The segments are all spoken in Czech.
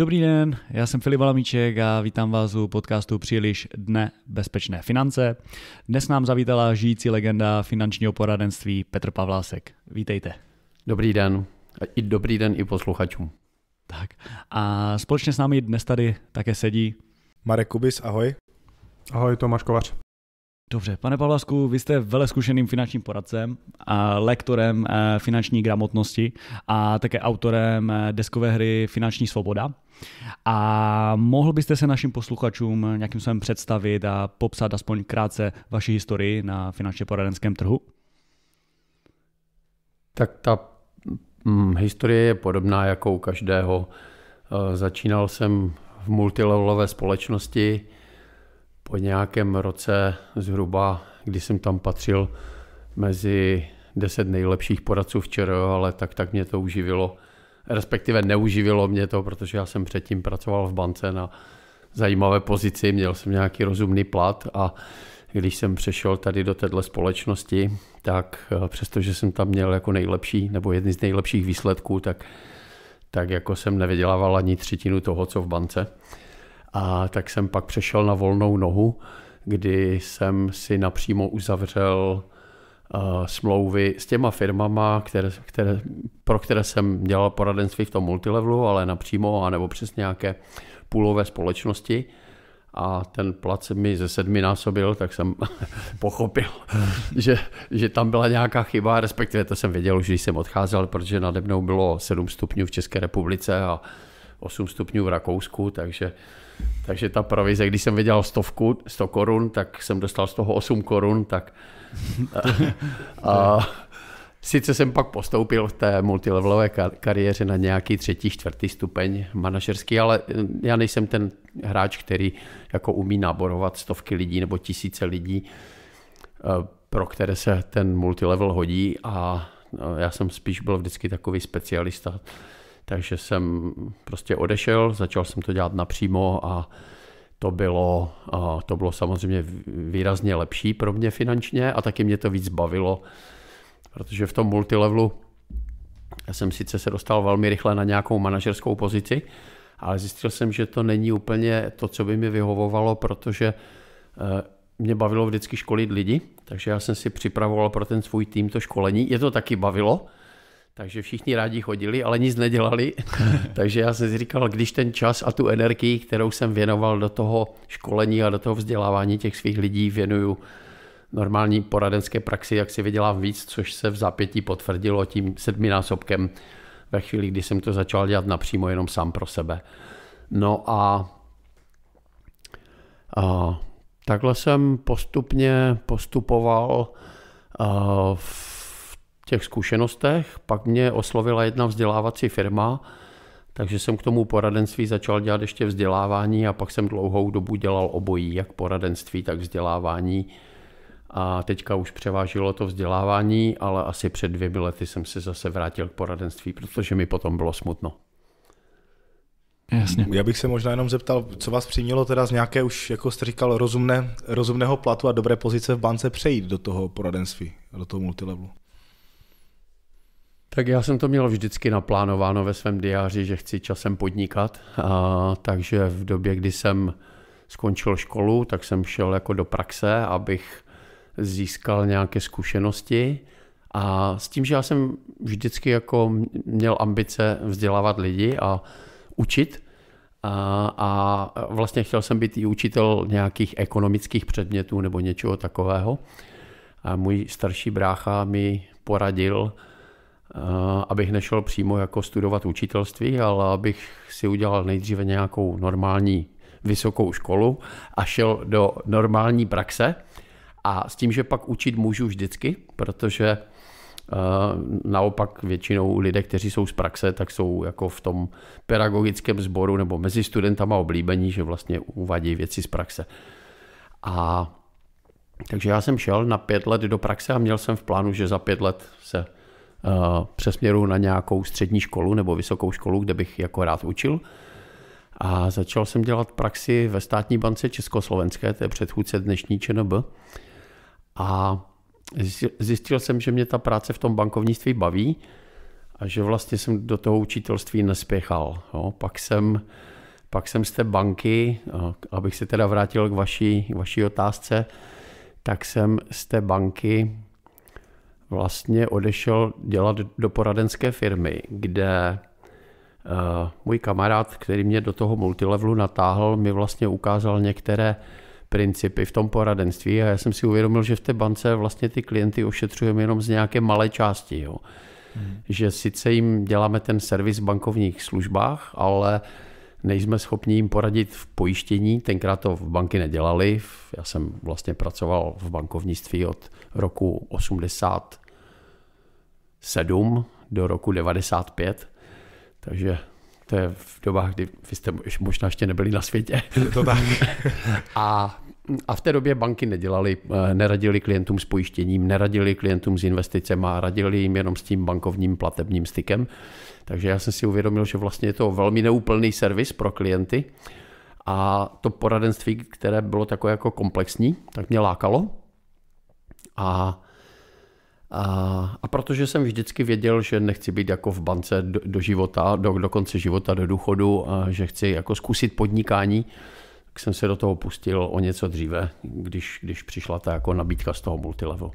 Dobrý den, já jsem Filip Valamíček a vítám vás u podcastu Příliš dne bezpečné finance. Dnes nám zavítala žijící legenda finančního poradenství Petr Pavlásek. Vítejte. Dobrý den. I dobrý den i posluchačům. Tak a společně s námi dnes tady také sedí Marek Kubis, ahoj. Ahoj, Tomáš Kovař. Dobře, pane Pavlasku, vy jste veleskušeným finančním poradcem, lektorem eh, finanční gramotnosti a také autorem eh, deskové hry Finanční svoboda. A mohl byste se našim posluchačům nějakým způsobem představit a popsat aspoň krátce vaši historii na finančně poradenském trhu? Tak ta hm, historie je podobná jako u každého. Eh, začínal jsem v multilevelové společnosti, po nějakém roce zhruba, kdy jsem tam patřil mezi deset nejlepších poradců včera, ale tak, tak mě to uživilo. Respektive neuživilo mě to, protože já jsem předtím pracoval v bance na zajímavé pozici, měl jsem nějaký rozumný plat a když jsem přešel tady do této společnosti, tak eh, přestože jsem tam měl jako nejlepší nebo jedny z nejlepších výsledků, tak, tak jako jsem nevydělával ani třetinu toho, co v bance. A tak jsem pak přešel na volnou nohu, kdy jsem si napřímo uzavřel uh, smlouvy s těma firmama, které, které, pro které jsem dělal poradenství v tom multilevelu, ale napřímo anebo přes nějaké půlové společnosti a ten plat se mi ze sedmi násobil, tak jsem pochopil, že, že tam byla nějaká chyba, respektive to jsem věděl už, když jsem odcházel, protože nade mnou bylo 7 stupňů v České republice a 8 stupňů v Rakousku, takže, takže ta provize, když jsem vydělal stovku, 100 korun, tak jsem dostal z toho 8 korun, tak a, a, sice jsem pak postoupil v té multilevelové kariéře na nějaký třetí, čtvrtý stupeň manažerský, ale eh, já nejsem ten hráč, který jako umí náborovat stovky lidí nebo tisíce lidí, eh, pro které se ten multilevel hodí a eh, já jsem spíš byl vždycky takový specialista, takže jsem prostě odešel, začal jsem to dělat napřímo a to bylo, a to bylo samozřejmě výrazně lepší pro mě finančně a taky mě to víc bavilo, protože v tom multilevelu já jsem sice se dostal velmi rychle na nějakou manažerskou pozici, ale zjistil jsem, že to není úplně to, co by mi vyhovovalo, protože e, mě bavilo vždycky školit lidi, takže já jsem si připravoval pro ten svůj tým to školení. Je to taky bavilo, takže všichni rádi chodili, ale nic nedělali. Takže já jsem si říkal, když ten čas a tu energii, kterou jsem věnoval do toho školení a do toho vzdělávání těch svých lidí, věnuju normální poradenské praxi, jak si vydělám víc, což se v zápětí potvrdilo tím sedminásobkem ve chvíli, kdy jsem to začal dělat napřímo jenom sám pro sebe. No a, a takhle jsem postupně postupoval a, v těch zkušenostech pak mě oslovila jedna vzdělávací firma, takže jsem k tomu poradenství začal dělat ještě vzdělávání a pak jsem dlouhou dobu dělal obojí, jak poradenství, tak vzdělávání. A teďka už převážilo to vzdělávání, ale asi před dvěmi lety jsem se zase vrátil k poradenství, protože mi potom bylo smutno. Jasně. Já bych se možná jenom zeptal, co vás přimělo teda z nějaké už, jako jste říkal, rozumné, rozumného platu a dobré pozice v bance přejít do toho poradenství, do toho multilevelu? Tak já jsem to měl vždycky naplánováno ve svém diáři, že chci časem podnikat, a, takže v době, kdy jsem skončil školu, tak jsem šel jako do praxe, abych získal nějaké zkušenosti a s tím, že já jsem vždycky jako měl ambice vzdělávat lidi a učit, a, a vlastně chtěl jsem být i učitel nějakých ekonomických předmětů nebo něčeho takového. A můj starší brácha mi poradil, Eh, abych nešel přímo jako studovat učitelství, ale abych si udělal nejdříve nějakou normální vysokou školu a šel do normální praxe. A s tím, že pak učit můžu vždycky, protože eh, Naopak většinou lidé, kteří jsou z praxe, tak jsou jako v tom pedagogickém sboru nebo mezi studentama oblíbení, že vlastně uvadí věci z praxe. A takže já jsem šel na pět let do praxe a měl jsem v plánu, že za pět let se Eh, přesměru na nějakou střední školu nebo vysokou školu, kde bych jako rád učil. A začal jsem dělat praxi ve státní bance Československé, to je předchůdce dnešní ČNB. A zjistil jsem, že mě ta práce v tom bankovnictví baví a že vlastně jsem do toho učitelství nespěchal. Jo. Pak, jsem, pak jsem z té banky, eh, abych se teda vrátil k vaší, k vaší otázce, tak jsem z té banky vlastně odešel dělat do poradenské firmy, kde eh, můj kamarád, který mě do toho multilevelu natáhl, mi vlastně ukázal některé principy v tom poradenství a já jsem si uvědomil, že v té bance vlastně ty klienty ošetřujeme jenom z nějaké malé části. Jo. Hmm. Že sice jim děláme ten servis v bankovních službách, ale nejsme schopni jim poradit v pojištění. Tenkrát to v banky nedělali. Já jsem vlastně pracoval v bankovnictví od roku 80 7 do roku 95, takže to je v dobách, kdy vy jste možná ještě nebyli na světě. to tak. a, a v té době banky nedělali, eh, neradili klientům s pojištěním, neradili klientům s investicemi, radili jim jenom s tím bankovním platebním stykem. Takže já jsem si uvědomil, že vlastně je to velmi neúplný servis pro klienty. A to poradenství, které bylo takové jako komplexní, tak mě lákalo. A a, a protože jsem vždycky věděl, že nechci být jako v bance do, do života, do, do konce života, do důchodu a že chci jako zkusit podnikání, tak jsem se do toho pustil o něco dříve, když, když přišla ta jako nabídka z toho multilevel.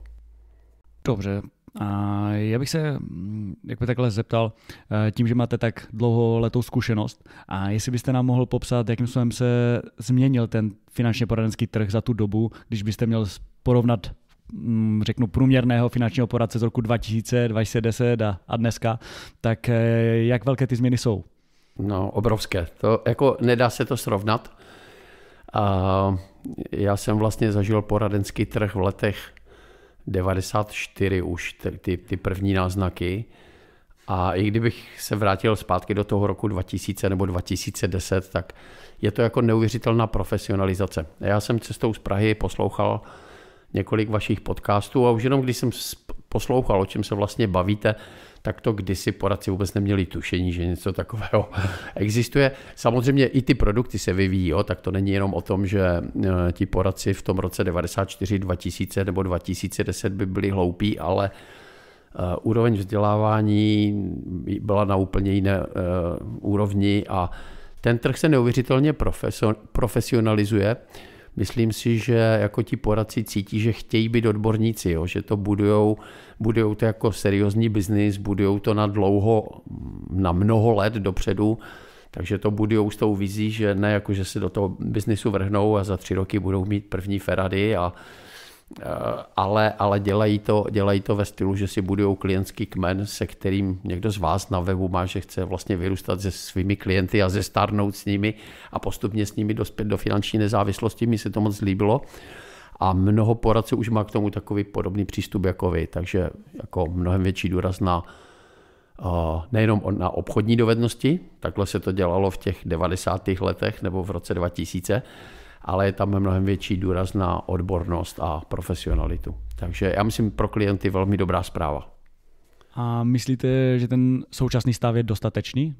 Dobře, a já bych se mm, jak by takhle zeptal, eh, tím, že máte tak dlouho letou zkušenost, a jestli byste nám mohl popsat, jakým způsobem se změnil ten finančně poradenský trh za tu dobu, když byste měl porovnat Mm, řeknu, průměrného finančního poradce z roku 2000, 2010 a, a dneska, tak eh, jak velké ty změny jsou? No, obrovské. To jako nedá se to srovnat. A já jsem vlastně zažil poradenský trh v letech 94 už, ty, ty první náznaky. A i kdybych se vrátil zpátky do toho roku 2000 nebo 2010, tak je to jako neuvěřitelná profesionalizace. Já jsem cestou z Prahy poslouchal uh, několik vašich podcastů a už jenom když jsem poslouchal, o čem se vlastně bavíte, tak to kdysi poradci vůbec neměli tušení, že něco takového existuje. Samozřejmě i ty produkty se vyvíjí, jo, tak to není jenom o tom, že e, ti poradci v tom roce 94, 2000 nebo 2010 by byli hloupí, ale e, úroveň vzdělávání byla na úplně jiné e, úrovni a ten trh se neuvěřitelně profesionalizuje. Myslím si, že jako ti poradci cítí, že chtějí být odborníci, jo? že to budujou, budujou to jako seriózní biznis, budujou to na dlouho, na mnoho let dopředu, takže to budujou s tou vizí, že ne jako, že se do toho biznisu vrhnou a za tři roky budou mít první Ferrari a Eh, ale, ale dělají, to, dělají to ve stylu, že si budují klientský kmen, se kterým někdo z vás na webu má, že chce vlastně vyrůstat se svými klienty a zestárnout s nimi a postupně s nimi dospět do finanční nezávislosti. Mi se to moc líbilo. A mnoho poradců už má k tomu takový podobný přístup jako vy, takže jako mnohem větší důraz na eh, nejenom na obchodní dovednosti, takhle se to dělalo v těch 90. letech nebo v roce 2000, ale je tam mnohem větší důraz na odbornost a profesionalitu. Takže já myslím pro klienty velmi dobrá zpráva. A myslíte, že ten současný stav je dostatečný?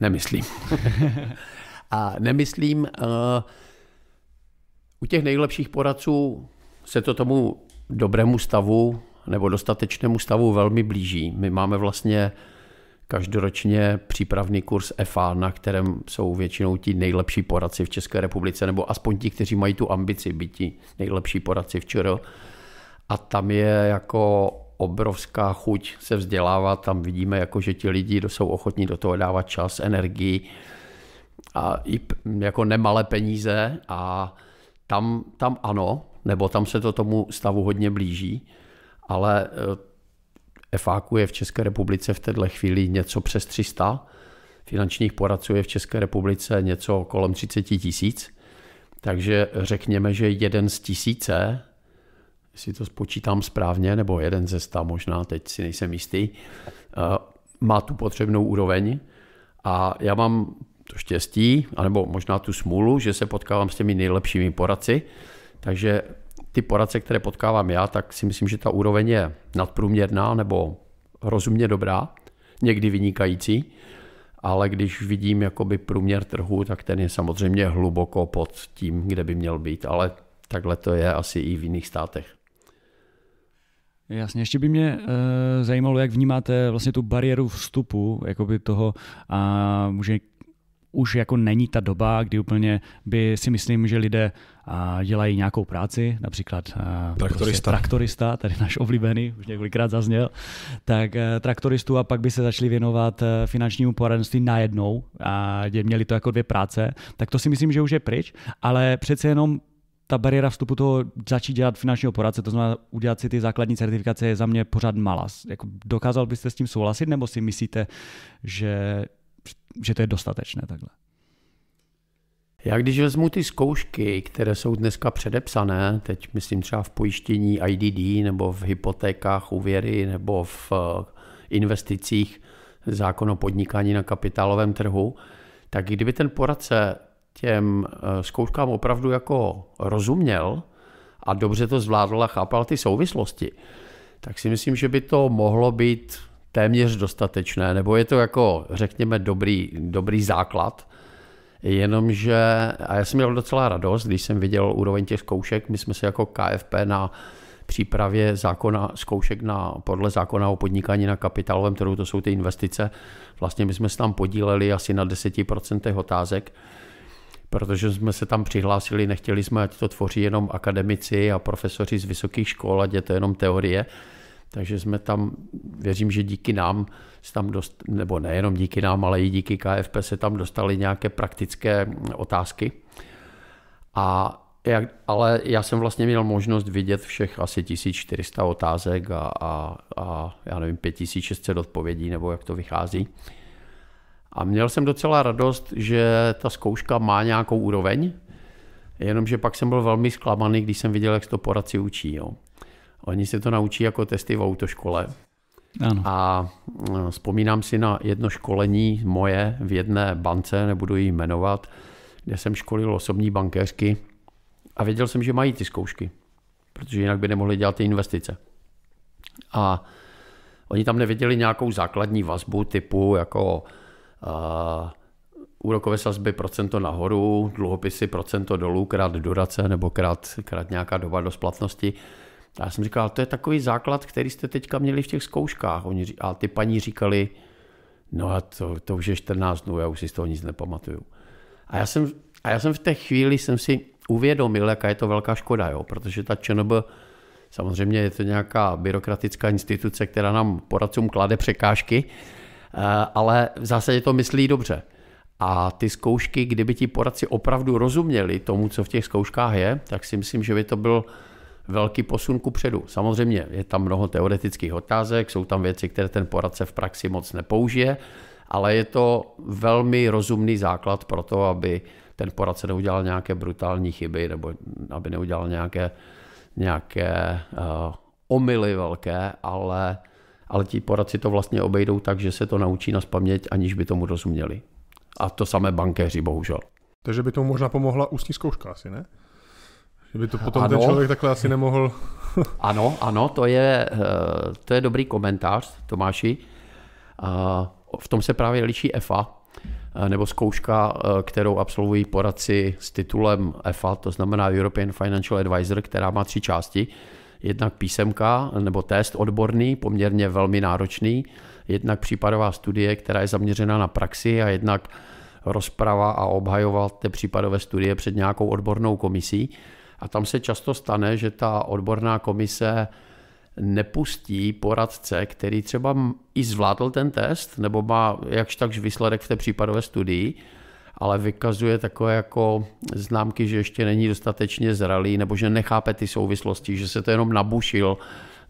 Nemyslím. a nemyslím, uh, u těch nejlepších poradců se to tomu dobrému stavu nebo dostatečnému stavu velmi blíží. My máme vlastně každoročně přípravný kurz e FA, na kterém jsou většinou ti nejlepší poradci v České republice, nebo aspoň ti, kteří mají tu ambici být ti nejlepší poradci v ČR. A tam je jako obrovská chuť se vzdělávat, tam vidíme, jako, že ti lidi jsou ochotní do toho dávat čas, energii a i jako nemalé peníze a tam, tam ano, nebo tam se to tomu stavu hodně blíží, ale e, FAQ je v České republice v této chvíli něco přes 300, finančních poradců je v České republice něco kolem 30 tisíc, takže řekněme, že jeden z tisíce, jestli to spočítám správně, nebo jeden ze sta možná, teď si nejsem jistý, eh, má tu potřebnou úroveň a já mám to štěstí, anebo možná tu smůlu, že se potkávám s těmi nejlepšími poradci, takže ty poradce, které potkávám já, tak si myslím, že ta úroveň je nadprůměrná nebo rozumně dobrá, někdy vynikající, ale když vidím jakoby průměr trhu, tak ten je samozřejmě hluboko pod tím, kde by měl být, ale takhle to je asi i v jiných státech. Jasně, ještě by mě e, zajímalo, jak vnímáte vlastně tu bariéru vstupu, jakoby toho, a může už jako není ta doba, kdy úplně by si myslím, že lidé dělají nějakou práci, například traktorista, prostě traktorista tady náš oblíbený, už několikrát zazněl, tak e, traktoristu a pak by se začali věnovat e, finančnímu poradenství najednou a měli to jako dvě práce, tak to si myslím, že už je pryč, ale přece jenom ta bariéra vstupu toho začít dělat finančního poradce, to znamená udělat si ty základní certifikace, je za mě pořád malá. Jako dokázal byste s tím souhlasit, nebo si myslíte, že že to je dostatečné takhle. Já když vezmu ty zkoušky, které jsou dneska předepsané, teď myslím třeba v pojištění IDD nebo v hypotékách úvěry nebo v eh, investicích zákon o podnikání na kapitálovém trhu, tak kdyby ten poradce těm eh, zkouškám opravdu jako rozuměl a dobře to zvládl a chápal ty souvislosti, tak si myslím, že by to mohlo být téměř dostatečné, nebo je to jako, řekněme, dobrý, dobrý základ, jenomže, a já jsem měl docela radost, když jsem viděl úroveň těch zkoušek, my jsme se jako KFP na přípravě zákona, zkoušek na, podle zákona o podnikání na kapitálovém trhu, to jsou ty investice, vlastně my jsme se tam podíleli asi na 10% otázek, protože jsme se tam přihlásili, nechtěli jsme, ať to tvoří jenom akademici a profesoři z vysokých škol, ať je to jenom teorie, takže jsme tam, věřím, že díky nám se tam dost, nebo nejenom díky nám, ale i díky KFP se tam dostali nějaké praktické otázky. A jak, ale já jsem vlastně měl možnost vidět všech asi 1400 otázek a, a, a já nevím, 5600 odpovědí, nebo jak to vychází. A měl jsem docela radost, že ta zkouška má nějakou úroveň, jenomže pak jsem byl velmi zklamaný, když jsem viděl, jak se to poradci učí. Jo. Oni se to naučí jako testy v autoškole. Ano. A eh, vzpomínám si na jedno školení moje v jedné bance, nebudu ji jmenovat, kde jsem školil osobní bankéřky a věděl jsem, že mají ty zkoušky, protože jinak by nemohli dělat ty investice. A oni tam nevěděli nějakou základní vazbu typu jako uh, úrokové sazby procento nahoru, dluhopisy procento dolů, krát durace nebo krát, krát nějaká doba do splatnosti. Já jsem říkal, to je takový základ, který jste teďka měli v těch zkouškách. Oni, a ty paní říkali, no a to, to už je 14 dnů, já už si z toho nic nepamatuju. A já jsem, a já jsem v té chvíli jsem si uvědomil, jaká je to velká škoda, jo? protože ta ČNB, samozřejmě je to nějaká byrokratická instituce, která nám poradcům klade překážky, eh, ale v zásadě to myslí dobře. A ty zkoušky, kdyby ti poradci opravdu rozuměli tomu, co v těch zkouškách je, tak si myslím, že by to byl velký posun ku předu. Samozřejmě je tam mnoho teoretických otázek, jsou tam věci, které ten poradce v praxi moc nepoužije, ale je to velmi rozumný základ pro to, aby ten poradce neudělal nějaké brutální chyby nebo aby neudělal nějaké, nějaké uh, eh, omily velké, ale, ale ti poradci to vlastně obejdou tak, že se to naučí na spaměť, aniž by tomu rozuměli. A to samé bankéři, bohužel. Takže by tomu možná pomohla ústní zkouška asi, ne? Že by to potom ano, ten člověk takhle asi nemohl... ano, ano, to je, eh, to je dobrý komentář, Tomáši. Eh, v tom se právě liší EFA, eh, nebo zkouška, kterou absolvují poradci s titulem EFA, to znamená European Financial Advisor, která má tři části. Jednak písemka nebo test odborný, poměrně velmi náročný, jednak případová studie, která je zaměřena na praxi a jednak rozprava a obhajovat té případové studie před nějakou odbornou komisí. A tam se často stane, že ta odborná komise nepustí poradce, který třeba i zvládl ten test, nebo má jakž takž výsledek v té případové studii, ale vykazuje takové jako známky, že ještě není dostatečně zralý, nebo že nechápe ty souvislosti, že se to jenom nabušil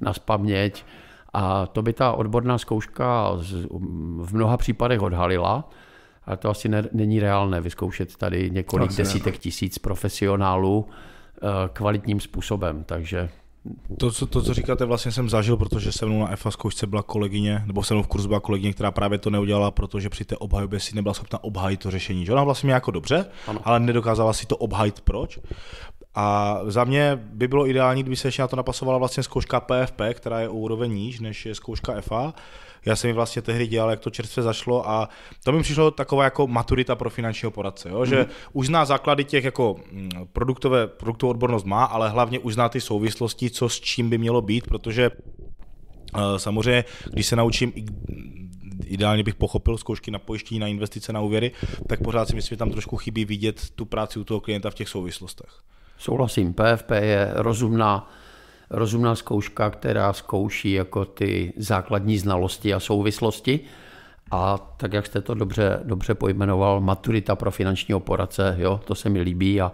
na spaměť. A to by ta odborná zkouška v mnoha případech odhalila, ale to asi ne, není reálné vyzkoušet tady několik desítek tisíc profesionálů, Eh, kvalitním způsobem. Takže to, co, to, co říkáte, vlastně jsem zažil, protože se mnou na FA zkoušce byla kolegyně, nebo se mnou v kurzu byla kolegyně, která právě to neudělala, protože při té obhajobě si nebyla schopna obhajit to řešení. Že ona vlastně měla jako dobře, ano. ale nedokázala si to obhajit. Proč? A za mě by bylo ideální, kdyby se ještě na to napasovala vlastně zkouška PFP, která je o úroveň níž, než je zkouška FA já jsem ji vlastně tehdy dělal, jak to čerstvě zašlo a to mi přišlo taková jako maturita pro finančního poradce, jo? že mm. už zná základy těch jako mm, produktové, produktovou odbornost má, ale hlavně už zná ty souvislosti, co s čím by mělo být, protože eh, Samozřejmě, když se naučím, ideálně bych pochopil zkoušky na pojištění, na investice, na úvěry, tak pořád si myslím, že tam trošku chybí vidět tu práci u toho klienta v těch souvislostech. Souhlasím, PFP je rozumná rozumná zkouška, která zkouší jako ty základní znalosti a souvislosti. A tak, jak jste to dobře, dobře pojmenoval, maturita pro finančního poradce, jo, to se mi líbí a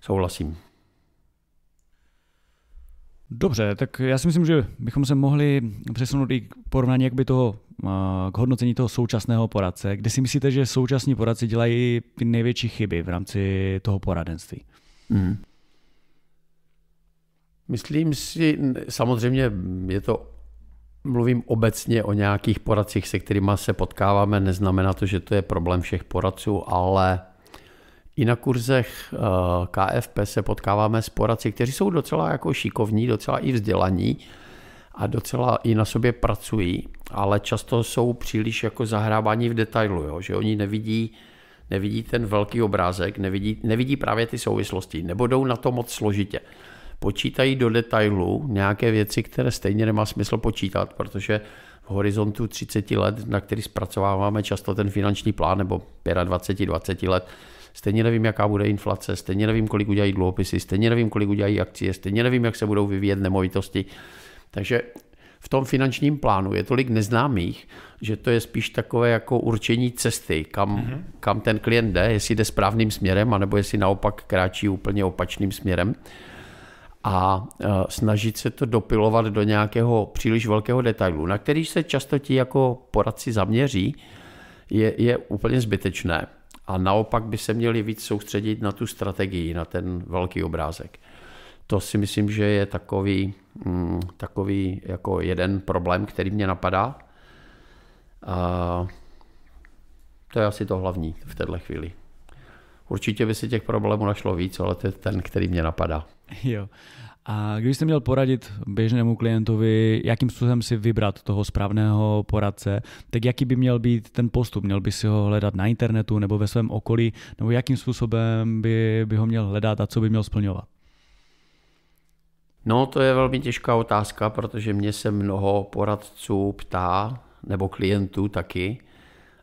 souhlasím. Dobře, tak já si myslím, že bychom se mohli přesunout i k porovnání jak by toho, k hodnocení toho současného poradce. Kde si myslíte, že současní poradci dělají ty největší chyby v rámci toho poradenství? Mm. Myslím si, samozřejmě je to mluvím obecně o nějakých poradcích, se kterými se potkáváme. Neznamená to, že to je problém všech poradců, ale i na kurzech eh, KFP se potkáváme s poradci, kteří jsou docela jako šikovní, docela i vzdělaní a docela i na sobě pracují, ale často jsou příliš jako zahrávání v detailu, jo? že oni nevidí, nevidí ten velký obrázek, nevidí, nevidí právě ty souvislosti, nebo jdou na to moc složitě počítají do detailu nějaké věci, které stejně nemá smysl počítat, protože v horizontu 30 let, na který zpracováváme často ten finanční plán, nebo 25, 20 let, stejně nevím, jaká bude inflace, stejně nevím, kolik udělají dluhopisy, stejně nevím, kolik udělají akcie, stejně nevím, jak se budou vyvíjet nemovitosti. Takže v tom finančním plánu je tolik neznámých, že to je spíš takové jako určení cesty, kam, mm-hmm. kam ten klient jde, jestli jde správným směrem, anebo jestli naopak kráčí úplně opačným směrem a e, snažit se to dopilovat do nějakého příliš velkého detailu, na který se často ti jako poradci zaměří, je, je úplně zbytečné. A naopak by se měli víc soustředit na tu strategii, na ten velký obrázek. To si myslím, že je takový, mm, takový jako jeden problém, který mě napadá. A to je asi to hlavní v této chvíli. Určitě by si těch problémů našlo víc, ale to je ten, který mě napadá. Jo. A když jste měl poradit běžnému klientovi, jakým způsobem si vybrat toho správného poradce, tak jaký by měl být ten postup? Měl by si ho hledat na internetu nebo ve svém okolí, nebo jakým způsobem by, by ho měl hledat a co by měl splňovat? No, to je velmi těžká otázka, protože mě se mnoho poradců ptá, nebo klientů taky,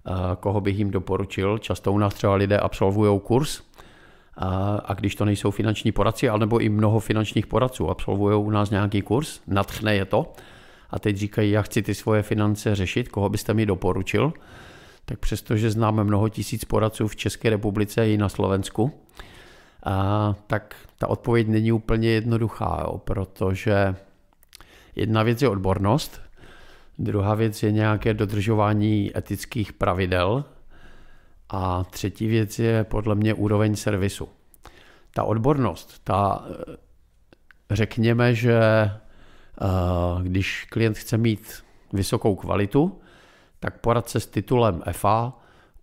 eh, koho bych jim doporučil. Často u nás třeba lidé absolvují kurz, a, a když to nejsou finanční poradci, nebo i mnoho finančních poradců absolvují u nás nějaký kurz, natchne je to a teď říkají, já chci ty svoje finance řešit, koho byste mi doporučil, tak přestože známe mnoho tisíc poradců v České republice i na Slovensku, a, tak ta odpověď není úplně jednoduchá, jo, protože jedna věc je odbornost, druhá věc je nějaké dodržování etických pravidel, a třetí věc je podle mě úroveň servisu. Ta odbornost, ta eh, řekněme, že eh, když klient chce mít vysokou kvalitu, tak poradce s titulem FA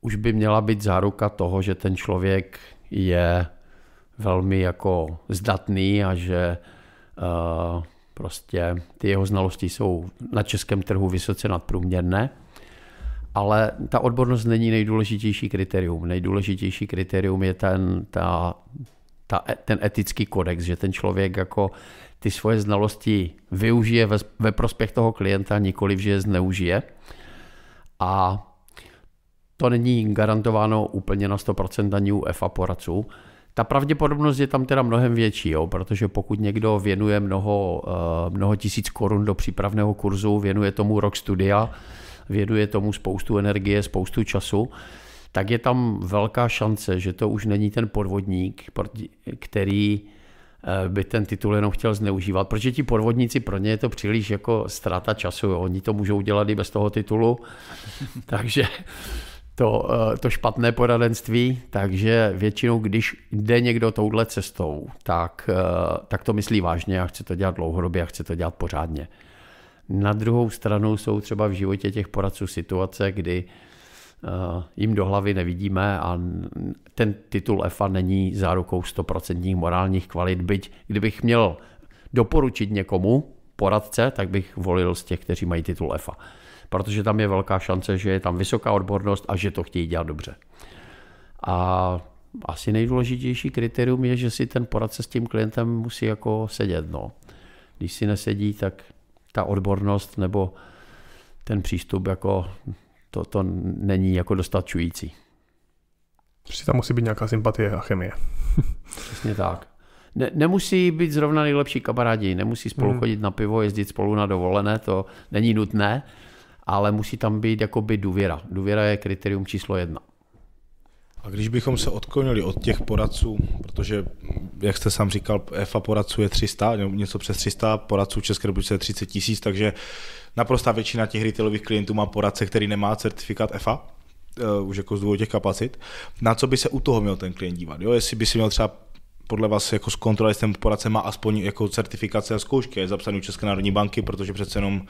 už by měla být záruka toho, že ten člověk je velmi jako zdatný a že eh, prostě ty jeho znalosti jsou na českém trhu vysoce nadprůměrné ale ta odbornost není nejdůležitější kritérium. Nejdůležitější kritérium je ten, ta, ta, e, ten etický kodex, že ten člověk jako ty svoje znalosti využije ve, ve prospěch toho klienta, nikoli že je zneužije. A to není garantováno úplně na 100% ani u EFA poradců. Ta pravděpodobnost je tam teda mnohem větší, jo, protože pokud někdo věnuje mnoho, eh, mnoho tisíc korun do přípravného kurzu, věnuje tomu rok studia, věduje tomu spoustu energie, spoustu času, tak je tam velká šance, že to už není ten podvodník, který eh, by ten titul jenom chtěl zneužívat, protože ti podvodníci, pro ně je to příliš jako ztráta času, jo. oni to můžou dělat i bez toho titulu, takže to, eh, to špatné poradenství, takže většinou, když jde někdo touhle cestou, tak, eh, tak to myslí vážně a chce to dělat dlouhodobě a chce to dělat pořádně. Na druhou stranu jsou třeba v životě těch poradců situace, kdy eh, jim do hlavy nevidíme a ten titul EFA není zárukou 100% morálních kvalit, byť kdybych měl doporučit někomu poradce, tak bych volil z těch, kteří mají titul EFA. Protože tam je velká šance, že je tam vysoká odbornost a že to chtějí dělat dobře. A asi nejdůležitější kritérium je, že si ten poradce s tím klientem musí jako sedět. No. Když si nesedí, tak ta odbornost nebo ten přístup jako to, to není jako dostačující. Prostě tam musí být nějaká sympatie a chemie. Přesně tak. Ne, nemusí být zrovna nejlepší kamarádi, nemusí spolu hmm. na pivo, jezdit spolu na dovolené, to není nutné, ale musí tam být jakoby důvěra. Důvěra je kritérium číslo jedna. A když bychom se odklonili od těch poradců, protože, jak jste sám říkal, EFA poradců je 300, něco přes 300, poradců v České republice je 30 tisíc, takže naprostá většina těch retailových klientů má poradce, který nemá certifikát EFA, eh, už jako z důvodu těch kapacit. Na co by se u toho měl ten klient dívat? Jo? Jestli by si měl třeba podle vás jako zkontrolovat, jestli ten poradce má aspoň jako certifikace a zkoušky, je zapsaný u České národní banky, protože přece jenom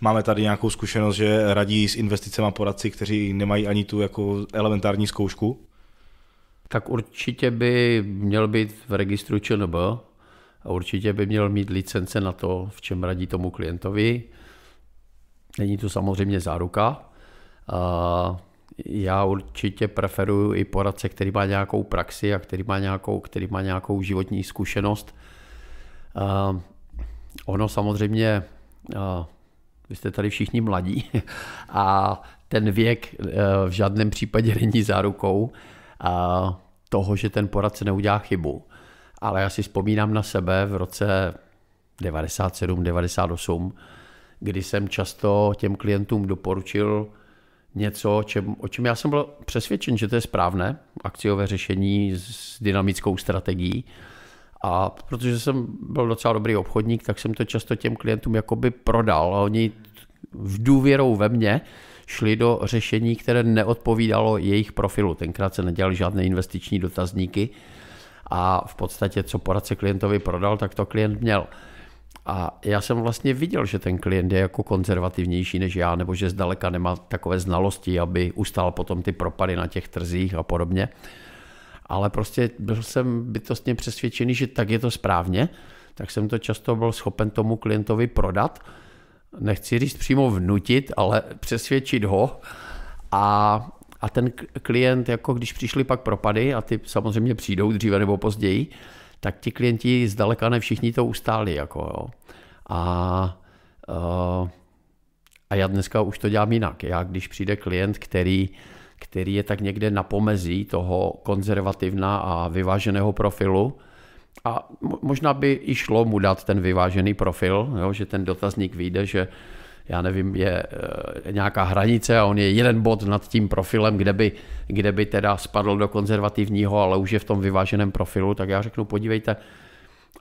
máme tady nějakou zkušenost, že radí s investicemi poradci, kteří nemají ani tu jako elementární zkoušku tak určitě by měl být v registru ČNB a určitě by měl mít licence na to, v čem radí tomu klientovi. Není to samozřejmě záruka. A já určitě preferuji i poradce, který má nějakou praxi a který má nějakou, který má nějakou životní zkušenost. A ono samozřejmě, a vy jste tady všichni mladí a ten věk e, v žádném případě není zárukou a toho, že ten poradce neudělá chybu. Ale já si vzpomínám na sebe v roce 97, 98, kdy jsem často těm klientům doporučil něco, čem, o čem já jsem byl přesvědčen, že to je správné, akciové řešení s dynamickou strategií. A protože jsem byl docela dobrý obchodník, tak jsem to často těm klientům jakoby prodal a oni v důvěrou ve mně šli do řešení, které neodpovídalo jejich profilu. Tenkrát se nedělali žádné investiční dotazníky a v podstatě, co poradce klientovi prodal, tak to klient měl. A já jsem vlastně viděl, že ten klient je jako konzervativnější než já, nebo že zdaleka nemá takové znalosti, aby ustal potom ty propady na těch trzích a podobně. Ale prostě byl jsem bytostně přesvědčený, že tak je to správně, tak jsem to často byl schopen tomu klientovi prodat nechci říct přímo vnutit, ale přesvědčit ho. A, a ten klient, jako když přišli pak propady, a ty samozřejmě přijdou dříve nebo později, tak ti klienti zdaleka ne všichni to ustáli. Jako, jo. A, e, a já dneska už to dělám jinak. Já, když přijde klient, který, který je tak někde na pomezí toho konzervativna a vyváženého profilu, a možná by i šlo mu dát ten vyvážený profil, jo, že ten dotazník vyjde, že já nevím, je eh, nějaká hranice a on je jeden bod nad tím profilem, kde by, kde by teda spadl do konzervativního, ale už je v tom vyváženém profilu, tak já řeknu, podívejte,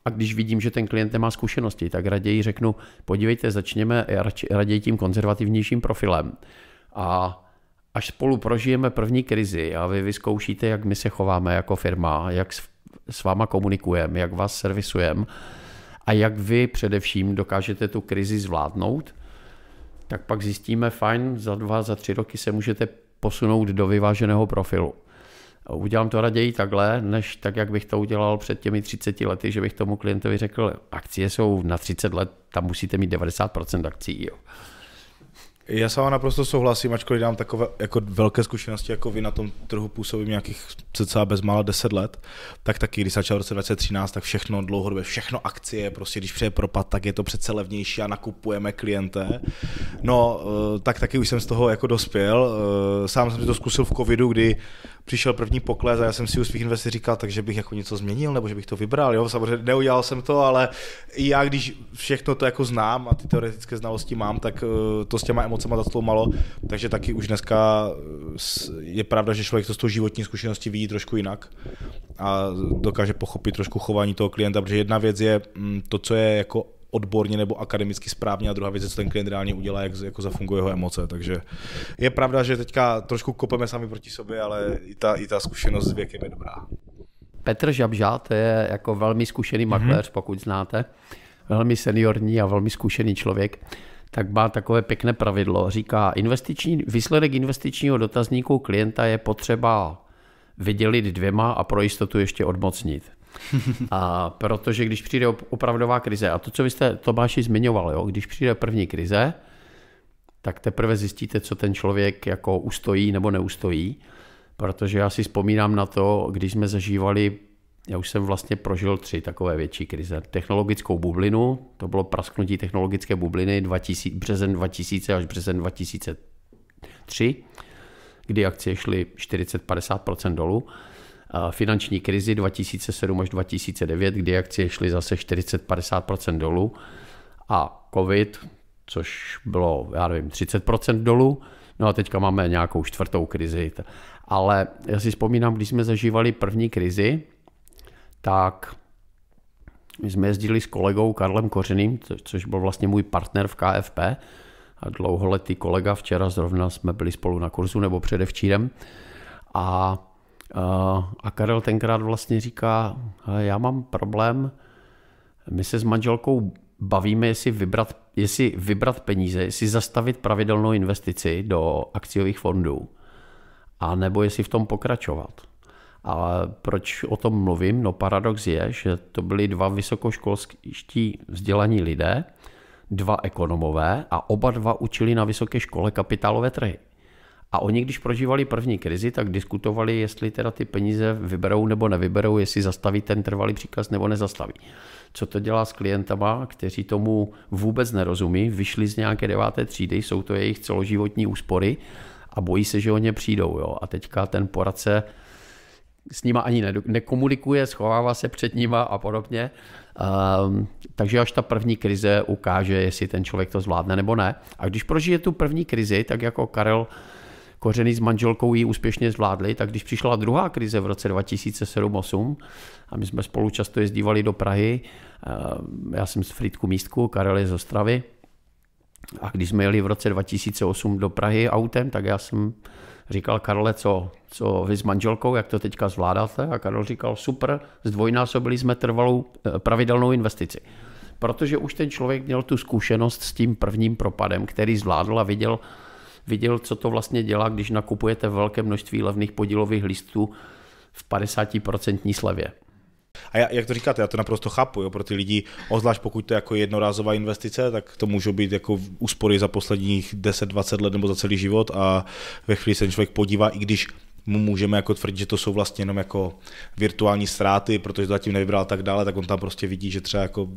a když vidím, že ten klient nemá zkušenosti, tak raději řeknu, podívejte, začněme raději tím konzervativnějším profilem. A až spolu prožijeme první krizi a vy vyzkoušíte, jak my se chováme jako firma, jak s váma komunikujeme, jak vás servisujeme a jak vy především dokážete tu krizi zvládnout, tak pak zjistíme, fajn, za dva, za tři roky se můžete posunout do vyváženého profilu. Udělám to raději takhle, než tak, jak bych to udělal před těmi 30 lety, že bych tomu klientovi řekl, akcie jsou na 30 let, tam musíte mít 90% akcí. Jo. Já s váma naprosto souhlasím, ačkoliv dám takové jako velké zkušenosti, jako vy na tom trhu působím nějakých cca bezmála 10 let, tak taky, když začal v roce 2013, tak všechno dlouhodobě, všechno akcie, prostě když přeje propad, tak je to přece levnější a nakupujeme klienté. No, eh, tak taky už jsem z toho jako dospěl. Eh, sám jsem si to zkusil v covidu, kdy přišel první pokles a já jsem si u svých investic říkal, takže bych jako něco změnil nebo že bych to vybral. Jo, samozřejmě neudělal jsem to, ale já, když všechno to jako znám a ty teoretické znalosti mám, tak eh, to s těma emocema malo, takže taky už dneska eh, je pravda, že člověk to s tou životní zkušeností vidí trošku jinak a dokáže pochopit trošku chování toho klienta, protože jedna věc je mm, to, co je jako odborně nebo akademicky správně a druhá věc co ten klient reálně udělá, jak jako zafunguje jeho emoce. Takže je pravda, že teďka trošku kopeme sami proti sobě, ale i ta, i ta zkušenost s věkem je dobrá. Petr Žabža, to je jako velmi zkušený mm-hmm. makléř, pokud znáte, velmi seniorní a velmi zkušený člověk, tak má takové pěkné pravidlo. Říká, investiční, výsledek investičního dotazníku klienta je potřeba vydělit dvěma a pro jistotu ještě odmocnit. A protože když přijde opravdová krize, a to, co vy jste Tomáši zmiňoval, jo, když přijde první krize, tak teprve zjistíte, co ten člověk jako ustojí nebo neustojí. Protože já si vzpomínám na to, když jsme zažívali, já už jsem vlastně prožil tři takové větší krize. Technologickou bublinu, to bylo prasknutí technologické bubliny 2000, březen 2000 až březen 2003, kdy akcie šly 40-50% dolů finanční krizi 2007 až 2009, kdy akcie šly zase 40-50% dolů a covid, což bylo, já nevím, 30% dolů, no a teďka máme nějakou čtvrtou krizi. Ale já si vzpomínám, když jsme zažívali první krizi, tak my jsme jezdili s kolegou Karlem Kořeným, což byl vlastně můj partner v KFP, a dlouholetý kolega, včera zrovna jsme byli spolu na kurzu nebo předevčírem. A Eh, a Karel tenkrát vlastně říká, já mám problém, my se s manželkou bavíme, jestli vybrat, jestli vybrat peníze, jestli zastavit pravidelnou investici do akciových fondů, a nebo jestli v tom pokračovat. Ale proč o tom mluvím? No paradox je, že to byli dva vysokoškolští vzdělaní lidé, dva ekonomové a oba dva učili na vysoké škole kapitálové trhy. A oni, když prožívali první krizi, tak diskutovali, jestli teda ty peníze vyberou nebo nevyberou, jestli zastaví ten trvalý příkaz nebo nezastaví. Co to dělá s klientama, kteří tomu vůbec nerozumí, vyšli z nějaké deváté třídy, jsou to jejich celoživotní úspory a bojí se, že o ně přijdou. Jo? A teďka ten poradce s nima ani nekomunikuje, schovává se před nima a podobně. Um, takže až ta první krize ukáže, jestli ten člověk to zvládne nebo ne. A když prožije tu první krizi, tak jako Karel kořeny s manželkou ji úspěšně zvládli, tak když přišla druhá krize v roce 2007-2008 a my jsme spolu často jezdívali do Prahy, eh, já jsem z Frýdku Místku, Karel je z Ostravy, a když jsme jeli v roce 2008 do Prahy autem, tak já jsem říkal Karle, co, co vy s manželkou, jak to teďka zvládáte? A Karel říkal, super, zdvojnásobili jsme trvalou eh, pravidelnou investici. Protože už ten člověk měl tu zkušenost s tím prvním propadem, který zvládl a viděl, viděl, co to vlastně dělá, když nakupujete velké množství levných podílových listů v 50% slevě. A já, jak to říkáte, já to naprosto chápu, jo, pro ty lidi, ozvlášť pokud to je jako jednorázová investice, tak to můžou být jako úspory za posledních 10-20 let nebo za celý život a ve chvíli se člověk podívá, i když mu můžeme jako tvrdit, že to jsou vlastně jenom jako virtuální ztráty, protože to zatím nevybral tak dále, tak on tam prostě vidí, že třeba jako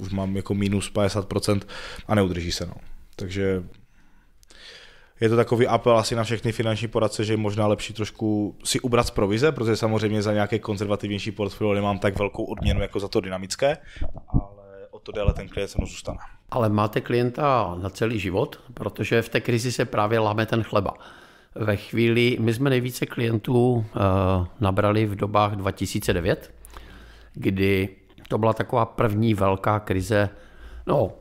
už mám jako minus 50% a neudrží se. No. Takže je to takový apel asi na všechny finanční poradce, že je možná lepší trošku si ubrat z provize, protože samozřejmě za nějaké konzervativnější portfolio nemám tak velkou odměnu jako za to dynamické, ale o to déle ten klient se mnou zůstane. Ale máte klienta na celý život, protože v té krizi se právě láme ten chleba. Ve chvíli, my jsme nejvíce klientů eh, nabrali v dobách 2009, kdy to byla taková první velká krize, no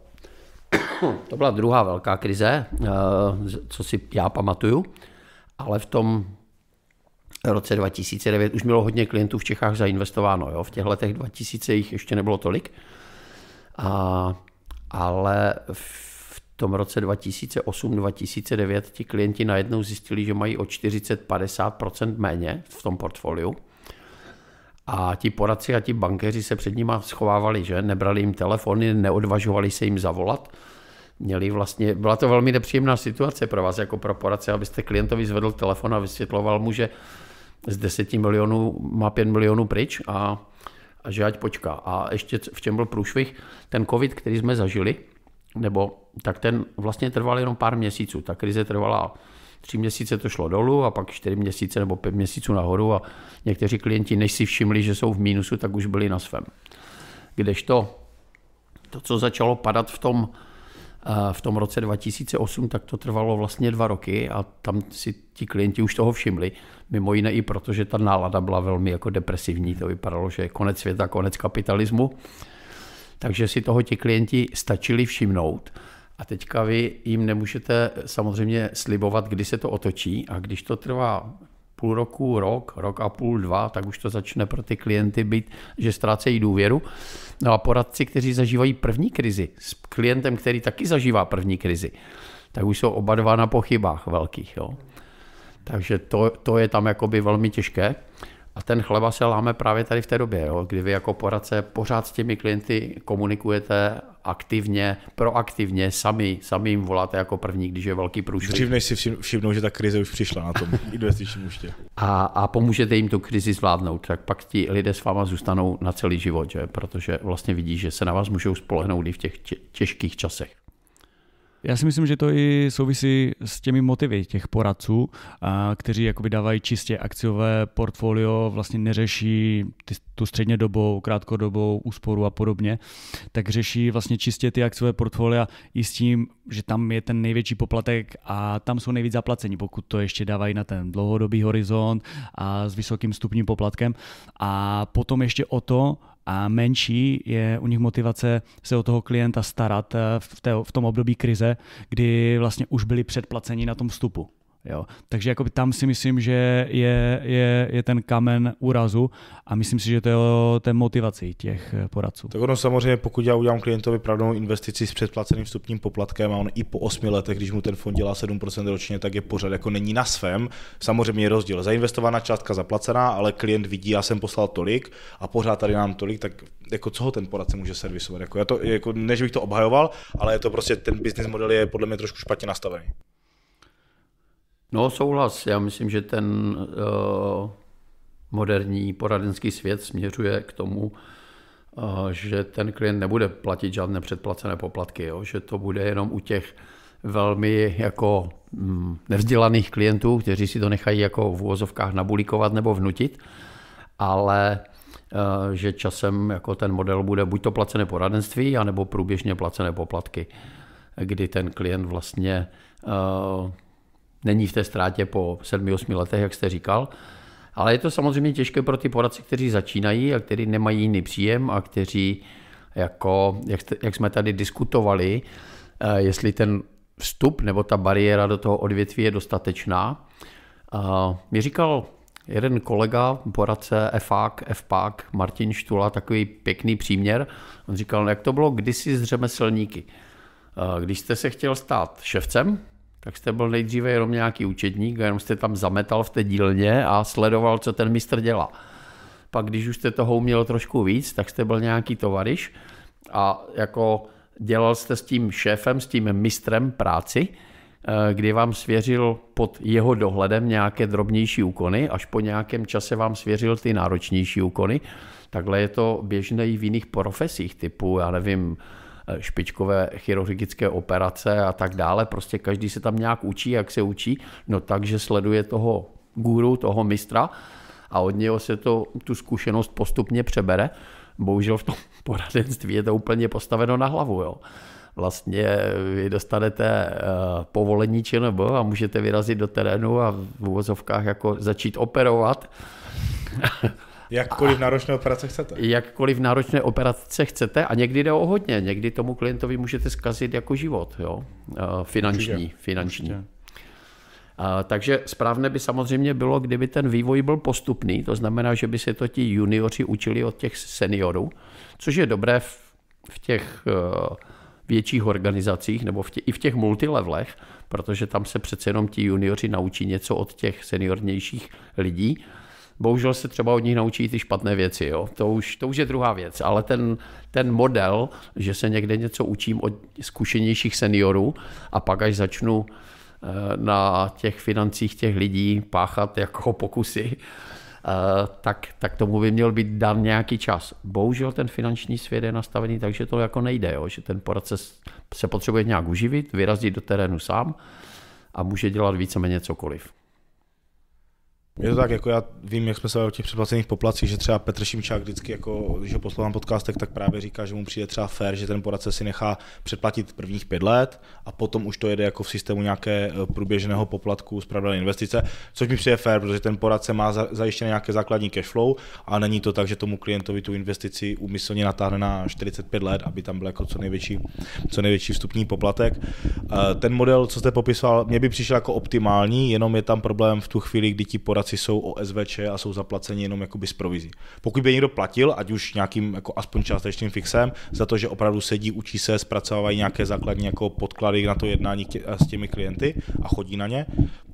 Hm. To byla druhá velká krize, eh, co si já pamatuju, ale v tom roce 2009 už bylo hodně klientů v Čechách zainvestováno. Jo? V těch letech 2000 jich ještě nebylo tolik, a, ale v tom roce 2008-2009 ti klienti najednou zjistili, že mají o 40-50% méně v tom portfoliu. A ti poradci a ti bankéři se před nima schovávali, že? Nebrali jim telefony, neodvažovali se jim zavolat měli vlastně, byla to velmi nepříjemná situace pro vás jako pro poradce, abyste klientovi zvedl telefon a vysvětloval mu, že z 10 milionů má 5 milionů pryč a, a že ať počká. A ještě v čem byl průšvih, ten covid, který jsme zažili, nebo tak ten vlastně trval jenom pár měsíců. Ta krize trvala tři měsíce to šlo dolů a pak čtyři měsíce nebo pět měsíců nahoru a někteří klienti, než si všimli, že jsou v mínusu, tak už byli na svém. Kdežto to, co začalo padat v tom v tom roce 2008, tak to trvalo vlastně dva roky a tam si ti klienti už toho všimli. Mimo jiné i proto, že ta nálada byla velmi jako depresivní, to vypadalo, že je konec světa, konec kapitalismu. Takže si toho ti klienti stačili všimnout. A teďka vy jim nemůžete samozřejmě slibovat, kdy se to otočí a když to trvá půl roku, rok, rok a půl, dva, tak už to začne pro ty klienty být, že ztrácejí důvěru. No a poradci, kteří zažívají první krizi, s klientem, který taky zažívá první krizi, tak už jsou oba dva na pochybách velkých. Jo. Takže to, to je tam jakoby velmi těžké. A ten chleba se láme právě tady v té době, jo, kdy vy jako poradce pořád s těmi klienty komunikujete aktivně, proaktivně sami, sami jim voláte jako první, když je velký průšvih. Dřív než si všimnou, že ta krize už přišla na tom investičním účtě. A, a pomůžete jim tu krizi zvládnout, tak pak ti lidé s váma zůstanou na celý život, že? protože vlastně vidí, že se na vás můžou spolehnout i v těch těžkých časech. Já si myslím, že to i souvisí s těmi motivy těch poradců, kteří jakoby dávají čistě akciové portfolio, vlastně neřeší ty, tu středně dobou, krátkodobou úsporu a podobně, tak řeší vlastně čistě ty akciové portfolia i s tím, že tam je ten největší poplatek a tam jsou nejvíc zaplacení, pokud to ještě dávají na ten dlouhodobý horizont a s vysokým stupním poplatkem. A potom ještě o to, a menší je u nich motivace se o toho klienta starat eh, v, té, v tom období krize, kdy vlastně už byli předplaceni na tom vstupu. Jo. Takže jakoby tam si myslím, že je, je, je ten kamen úrazu a myslím si, že to je o té motivaci těch eh, poradců. Tak ono samozřejmě, pokud já udělám klientovi pravdou investici s předplaceným vstupním poplatkem a on i po 8 letech, když mu ten fond dělá 7% ročně, tak je pořád jako není na svém. Samozřejmě je rozdíl. Zainvestovaná částka zaplacená, ale klient vidí, já jsem poslal tolik a pořád tady nám tolik, tak jako co ho ten poradce může servisovat? Jako já to, jako, než bych to obhajoval, ale je to prostě ten business model je podle mě trošku špatně nastavený. No souhlas, já myslím, že ten uh, moderní poradenský svět směřuje k tomu, uh, že ten klient nebude platit žádné předplacené poplatky, jo? že to bude jenom u těch velmi jako mm, nevzdělaných klientů, kteří si to nechají jako v úvozovkách nabulikovat nebo vnutit, ale uh, že časem jako ten model bude buď to placené poradenství, anebo průběžně placené poplatky, kdy ten klient vlastně uh, není v té ztrátě po 7-8 letech, jak jste říkal. Ale je to samozřejmě těžké pro ty poradce, kteří začínají a kteří nemají jiný příjem a kteří, jako, jak, jste, jak jsme tady diskutovali, eh, jestli ten vstup nebo ta bariéra do toho odvětví je dostatečná. Eh, mě říkal jeden kolega, poradce FAK, FPAK, Martin Štula, takový pěkný příměr. On říkal, no, jak to bylo kdysi s řemeslníky. Eh, když jste se chtěl stát šefcem? tak jste byl nejdříve jenom nějaký účetník jenom jste tam zametal v té dílně a sledoval, co ten mistr dělá. Pak když už jste toho uměl trošku víc, tak jste byl nějaký tovariš a jako dělal jste s tím šéfem, s tím mistrem práci, eh, kdy vám svěřil pod jeho dohledem nějaké drobnější úkony, až po nějakém čase vám svěřil ty náročnější úkony. Takhle je to běžné i v jiných profesích, typu, já nevím, Eh, špičkové chirurgické operace a tak dále. Prostě každý se tam nějak učí, jak se učí, no takže sleduje toho guru, toho mistra a od něho se to, tu zkušenost postupně přebere. Bohužel v tom poradenství je to úplně postaveno na hlavu. Jo vlastně vy dostanete eh, povolení nebo a můžete vyrazit do terénu a v úvozovkách jako začít operovat. Jakkoliv náročné operace chcete. Jakkoliv náročné operace chcete a někdy jde o hodně. Někdy tomu klientovi můžete zkazit jako život, jo? Eh, finanční. Určitě. finanční. Určitě. A, eh, takže správné by samozřejmě bylo, kdyby ten vývoj byl postupný, to znamená, že by se to ti junioři učili od těch seniorů, což je dobré v, v těch eh, větších organizacích nebo v tě, i v těch multilevlech, protože tam se přece jenom ti junioři naučí něco od těch seniornějších lidí bohužel se třeba od nich naučí ty špatné věci. Jo. To, už, to už je druhá věc, ale ten, ten model, že se někde něco učím od zkušenějších seniorů a pak až začnu eh, na těch financích těch lidí páchat jako pokusy, eh, tak, tak tomu by měl být dan nějaký čas. Bohužel ten finanční svět je nastavený tak, že to jako nejde, jo? že ten proces se potřebuje nějak uživit, vyrazit do terénu sám a může dělat víceméně cokoliv. Je to tak, jako já vím, jak jsme se o těch předplacených poplacích, že třeba Petr Šimčák vždycky, jako, když ho poslouchám podcastek, tak právě říká, že mu přijde třeba fér, že ten poradce si nechá předplatit prvních pět let a potom už to jede jako v systému nějaké eh, průběžného poplatku z investice, což mi přijde fér, protože ten poradce má zajištěné nějaké základní cash flow a není to tak, že tomu klientovi tu investici úmyslně natáhne na 45 let, aby tam byl jako co největší, co největší vstupní poplatek. Eh, ten model, co jste popisoval, mě by přišel jako optimální, jenom je tam problém v tu chvíli, kdy ti poradce restauraci jsou OSVČ a jsou zaplaceni jenom jakoby z provizí. Pokud by někdo platil, ať už nějakým jako aspoň částečným fixem, za to, že opravdu sedí, učí se, zpracovávají nějaké základní jako podklady na to jednání s těmi klienty a chodí na ně,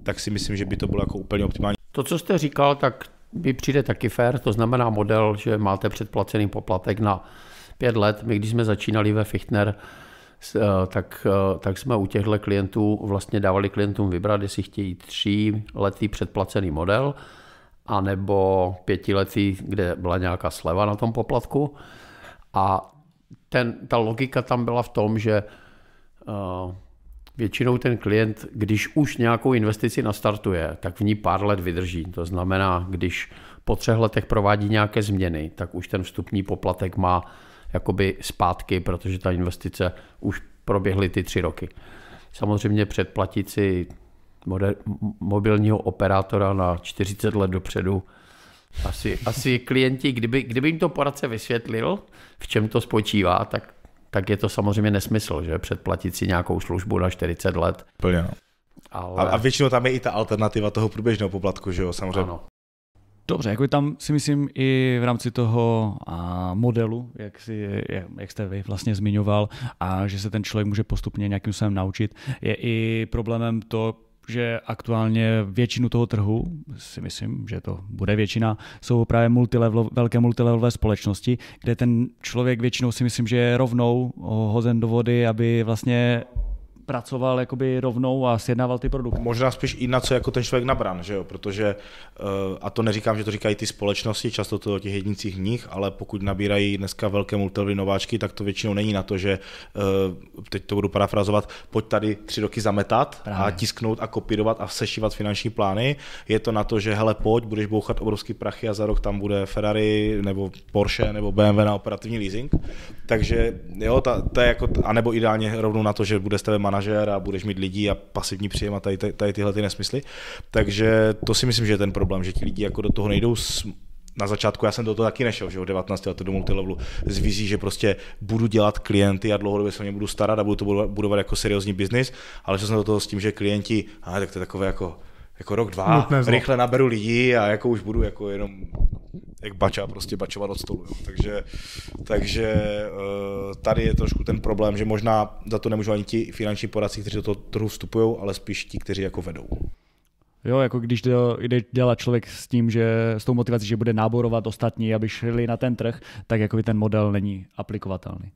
tak si myslím, že by to bylo jako úplně optimální. To, co jste říkal, tak by přijde taky fair, to znamená model, že máte předplacený poplatek na pět let. My, když jsme začínali ve Fichtner, Eh, tak, eh, tak jsme u těchto klientů vlastně dávali klientům vybrat, jestli chtějí tří letý předplacený model, anebo pětiletý, kde byla nějaká sleva na tom poplatku. A ten, ta logika tam byla v tom, že eh, většinou ten klient, když už nějakou investici nastartuje, tak v ní pár let vydrží. To znamená, když po třech letech provádí nějaké změny, tak už ten vstupní poplatek má jakoby zpátky, protože ta investice už proběhly ty tři roky. Samozřejmě předplatit si moder- mobilního operátora na 40 let dopředu asi, asi klienti, kdyby, kdyby jim to poradce vysvětlil, v čem to spočívá, tak, tak je to samozřejmě nesmysl, že předplatit si nějakou službu na 40 let. Plně no. Ale... A, a většinou tam je i ta alternativa toho průběžného poplatku, že jo? Samozřejmě ano. Dobře, jako tam si myslím i v rámci toho a, modelu, jak, si, jak jste vy vlastně zmiňoval, a že se ten člověk může postupně nějakým způsobem naučit, je i problémem to, že aktuálně většinu toho trhu, si myslím, že to bude většina, jsou právě multilevel, velké multilevelové společnosti, kde ten člověk většinou si myslím, že je rovnou hozen do vody, aby vlastně pracoval jakoby rovnou a sjednával ty produkty. Možná spíš i na co jako ten člověk nabran, že jo? protože, eh, a to neříkám, že to říkají ty společnosti, často to o těch jednicích nich, ale pokud nabírají dneska velké multivy nováčky, tak to většinou není na to, že eh, teď to budu parafrazovat, pojď tady tři roky zametat Právě. a tisknout a kopírovat a sešívat finanční plány. Je to na to, že hele, pojď, budeš bouchat obrovský prachy a za rok tam bude Ferrari nebo Porsche nebo BMW na operativní leasing. Takže jo, ta, ta jako, anebo ideálně rovnou na to, že bude s tebe manažer manažer a budeš mít lidi a pasivní příjem a tady, tady tyhle ty nesmysly. Takže to si myslím, že je ten problém, že ti lidi jako do toho nejdou s, na začátku já jsem do toho taky nešel, že v 19 let do multilevelu s vizí, že prostě budu dělat klienty a dlouhodobě se o ně budu starat a budu to budovat jako seriózní biznis, ale že jsem do toho s tím, že klienti, a tak to je takové jako jako rok, dva, rychle naberu lidi a jako už budu jako jenom jak bača, prostě bačovat od stolu. Jo. Takže, takže eh, tady je trošku ten problém, že možná za to nemůžou ani ti finanční poradci, kteří do toho trhu vstupují, ale spíš ti, kteří jako vedou. Jo, jako když jde dělat člověk s tím, že s tou motivací, že bude náborovat ostatní, aby šli na ten trh, tak jako by ten model není aplikovatelný.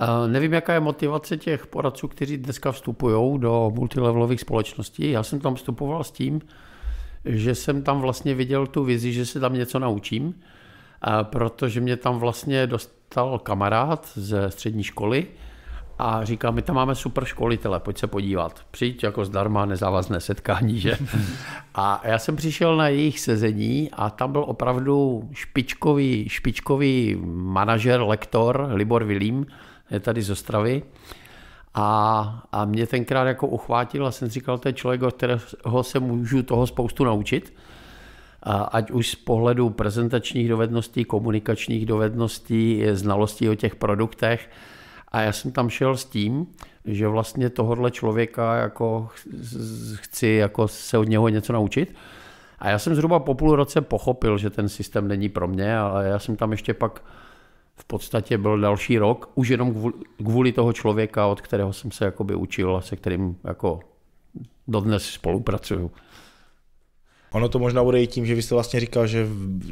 Eh, nevím, jaká je motivace těch poradců, kteří dneska vstupují do multilevelových společností. Já jsem tam vstupoval s tím, že jsem tam vlastně viděl tu vizi, že se tam něco naučím, protože mě tam vlastně dostal kamarád ze střední školy a říkal, my tam máme super školitele, pojď se podívat. Přijď jako zdarma, nezávazné setkání, že? A já jsem přišel na jejich sezení a tam byl opravdu špičkový, špičkový manažer, lektor Libor Vilím, je tady z Ostravy. A, a mě tenkrát jako uchvátil a jsem říkal, to je člověk, od kterého se můžu toho spoustu naučit. A ať už z pohledu prezentačních dovedností, komunikačních dovedností, znalostí o těch produktech. A já jsem tam šel s tím, že vlastně tohohle člověka jako chci jako se od něho něco naučit. A já jsem zhruba po půl roce pochopil, že ten systém není pro mě, ale já jsem tam ještě pak v podstatě byl další rok, už jenom kvůli toho člověka, od kterého jsem se jakoby učil a se kterým jako dodnes spolupracuju. Ono to možná bude i tím, že vy jste vlastně říkal, že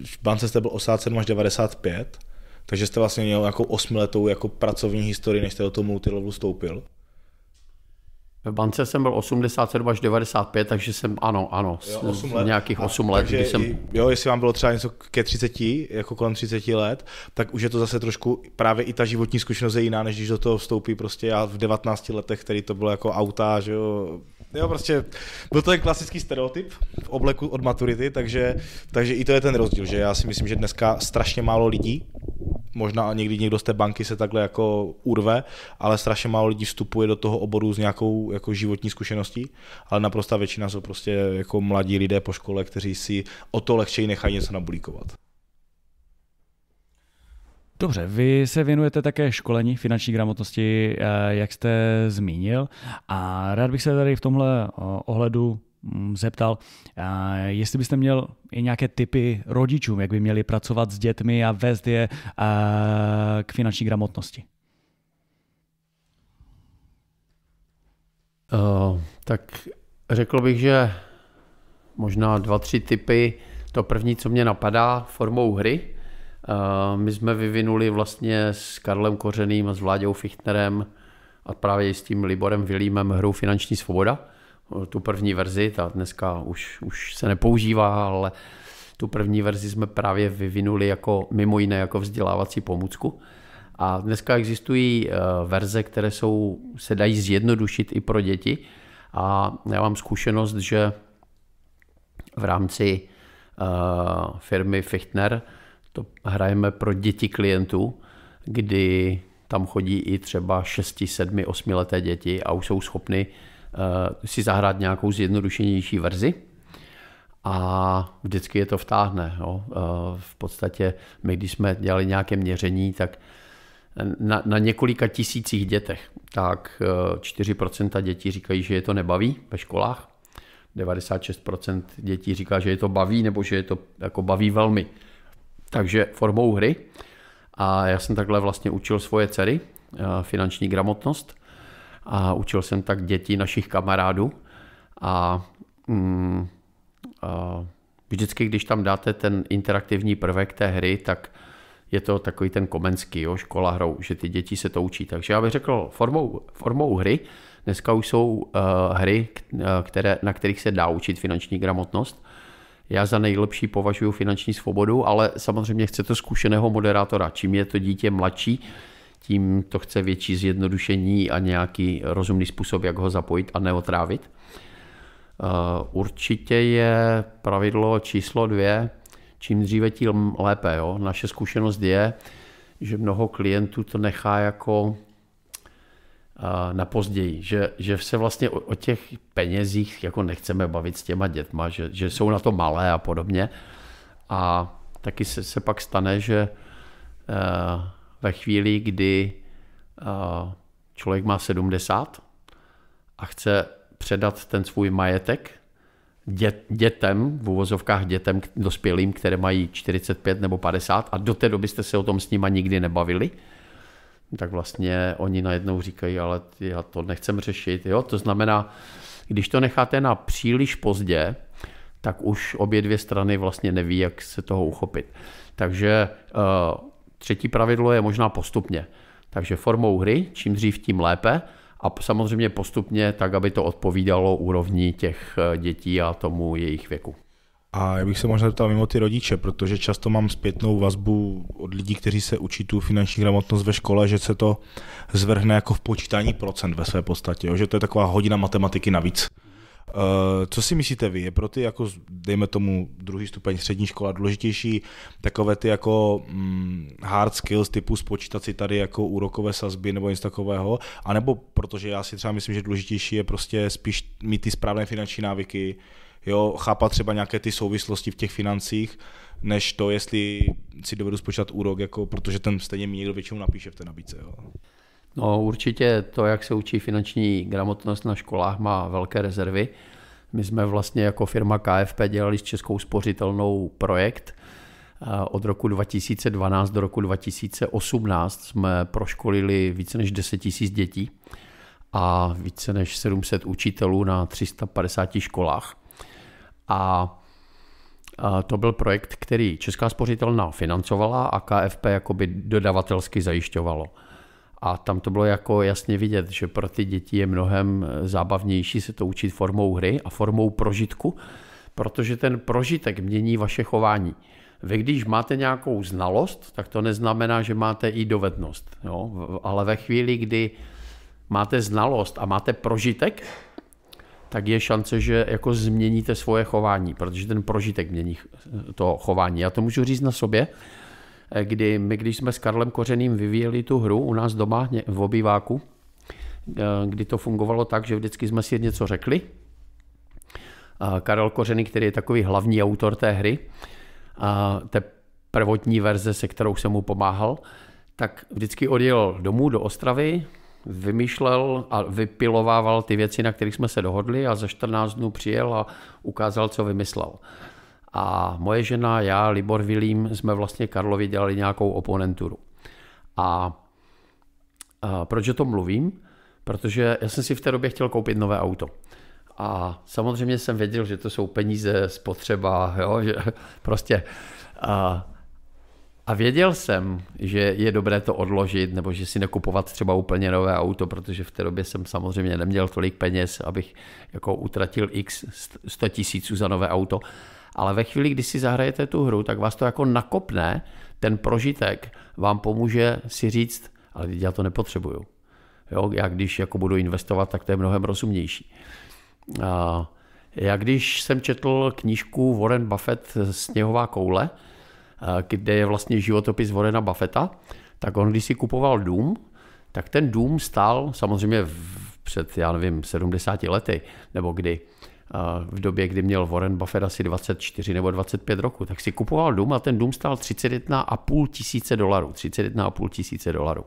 v bance jste byl 87 až 95, takže jste vlastně měl nějakou osmiletou jako pracovní historii, než jste do toho multilevelu vstoupil. V bance jsem byl 87 až 95, takže jsem, ano, ano, jo, 8 let. nějakých 8 a, let. Takže jsem... I, jo, jestli vám bylo třeba něco ke 30, jako kolem 30 let, tak už je to zase trošku, právě i ta životní zkušenost je jiná, než když do toho vstoupí prostě já v 19 letech, který to bylo jako auta, že jo, Jo, prostě byl to ten klasický stereotyp v obleku od maturity, takže, takže i to je ten rozdíl, že já si myslím, že dneska strašně málo lidí možná někdy někdo z té banky se takhle jako urve, ale strašně málo lidí vstupuje do toho oboru s nějakou jako životní zkušeností, ale naprosta většina jsou prostě jako mladí lidé po škole, kteří si o to lehčeji nechají něco nabulíkovat. Dobře, vy se věnujete také školení finanční gramotnosti, eh, jak jste zmínil, a rád bych se tady v tomhle eh, ohledu Mm, zeptal, jestli byste měl i nějaké typy rodičům, jak by měli pracovat s dětmi a vést je k finanční gramotnosti. Uh, tak řekl bych, že možná dva, tři typy. To první, co mě napadá, formou hry. Uh, my jsme vyvinuli vlastně s Karlem Kořeným a s Vláďou Fichtnerem a právě s tím Liborem Vilímem hru Finanční svoboda, tu první verzi, ta dneska už, už se nepoužívá, ale tu první verzi jsme právě vyvinuli jako mimo jiné jako vzdělávací pomůcku. A dneska existují eh, verze, které jsou, se dají zjednodušit i pro děti. A já mám zkušenost, že v rámci uh, firmy Fichtner to hrajeme pro děti klientů, kdy tam chodí i třeba 6, 7, 8 leté děti a už jsou schopny Eh, si zahrát nějakou zjednodušenější verzi a vždycky je to vtáhne. Jo. Eh, v podstatě my, když jsme dělali nějaké měření, tak na, na několika tisících dětech, tak 4% eh, dětí říkají, že je to nebaví ve školách, 96% dětí říká, že je to baví nebo že je to jako baví velmi. Takže formou hry. A já jsem takhle vlastně učil svoje dcery finanční gramotnost – a učil jsem tak děti našich kamarádů a, mm, a vždycky, když tam dáte ten interaktivní prvek té hry, tak je to takový ten komenský, jo, škola hrou, že ty děti se to učí. Takže já bych řekl, formou, formou hry, dneska už jsou uh, hry, eh, které, na kterých se dá učit finanční gramotnost. Já za nejlepší považuji finanční svobodu, ale samozřejmě chce to zkušeného moderátora. Čím je to dítě mladší, tím to chce větší zjednodušení a nějaký rozumný způsob, jak ho zapojit a neotrávit. Eh, určitě je pravidlo číslo dvě, čím dříve, tím lépe. Jo? Naše zkušenost je, že mnoho klientů to nechá jako eh, na později, že, že se vlastně o, o těch penězích jako nechceme bavit s těma dětma, že, že jsou na to malé a podobně. A taky se, se pak stane, že eh, ve chvíli, kdy eh, člověk má 70 a chce předat ten svůj majetek dět, dětem, v uvozovkách dětem dospělým, které mají 45 nebo 50 a do té doby jste se o tom s nima nikdy nebavili, tak vlastně oni najednou říkají, ale já to nechcem řešit. Jo? To znamená, když to necháte na příliš pozdě, tak už obě dvě strany vlastně neví, jak se toho uchopit. Takže uh, Třetí pravidlo je možná postupně. Takže formou hry, čím dřív, tím lépe. A samozřejmě postupně tak, aby to odpovídalo úrovni těch eh, dětí a tomu jejich věku. A já bych se možná zeptal mimo ty rodiče, protože často mám zpětnou vazbu od lidí, kteří se učí tu finanční gramotnost ve škole, že se to zvrhne jako v počítání procent ve své podstatě, jo? že to je taková hodina matematiky navíc. Eh, co si myslíte vy? Je pro ty, jako, dejme tomu, druhý stupeň střední škola důležitější takové ty jako mm, hard skills typu spočítat si tady jako úrokové sazby nebo něco takového? A nebo protože já si třeba myslím, že důležitější je prostě spíš mít ty správné finanční návyky, jo, chápat třeba nějaké ty souvislosti v těch financích, než to, jestli si dovedu spočítat úrok, jako, protože ten stejně mi někdo většinou napíše v té nabídce. Jo. No určitě to, jak se učí finanční gramotnost na školách, má velké rezervy. My jsme vlastně jako firma KFP dělali s Českou spořitelnou projekt. Eh, od roku 2012 do roku 2018 jsme proškolili více než 10 000 dětí a více než 700 učitelů na 350 školách. A to byl projekt, který Česká spořitelna financovala a KFP jakoby dodavatelsky zajišťovalo. A tam to bylo jako jasně vidět, že pro ty děti je mnohem eh, zábavnější se to učit formou hry a formou prožitku, protože ten prožitek mění vaše chování. Vy, když máte nějakou znalost, tak to neznamená, že máte i dovednost. Jo? Ale ve chvíli, kdy máte znalost a máte prožitek, tak je šance, že jako změníte svoje chování, protože ten prožitek mění eh, to chování. Já to můžu říct na sobě. Eh, kdy my, když jsme s Karlem Kořeným vyvíjeli tu hru u nás doma v obýváku, eh, kdy to fungovalo tak, že vždycky jsme si něco řekli. Karel Kořený, který je takový hlavní autor té hry, té prvotní verze, se kterou jsem mu pomáhal, tak vždycky odjel domů do Ostravy, vymýšlel a vypilovával ty věci, na kterých jsme se dohodli a za 14 dnů přijel a ukázal, co vymyslel. A moje žena, já, Libor Vilím, jsme vlastně Karlovi dělali nějakou oponenturu. A, a proč o tom mluvím? Protože já jsem si v té době chtěl koupit nové auto. A samozřejmě jsem věděl, že to jsou peníze, spotřeba, jo, že prostě. A, a věděl jsem, že je dobré to odložit, nebo že si nekupovat třeba úplně nové auto, protože v té době jsem samozřejmě neměl tolik peněz, abych jako utratil x 100 tisíců za nové auto ale ve chvíli, kdy si zahrajete tu hru, tak vás to jako nakopne, ten prožitek vám pomůže si říct, ale já to nepotřebuju. Jo, já když jako budu investovat, tak to je mnohem rozumnější. A já když jsem četl knížku Warren Buffett Sněhová koule, kde je vlastně životopis Warrena Buffetta, tak on když si kupoval dům, tak ten dům stál samozřejmě v, před, já nevím, 70 lety, nebo kdy, v době, kdy měl Warren Buffett asi 24 nebo 25 roku, tak si kupoval dům a ten dům stál 31,5 tisíce dolarů. 31,5 tisíce dolarů.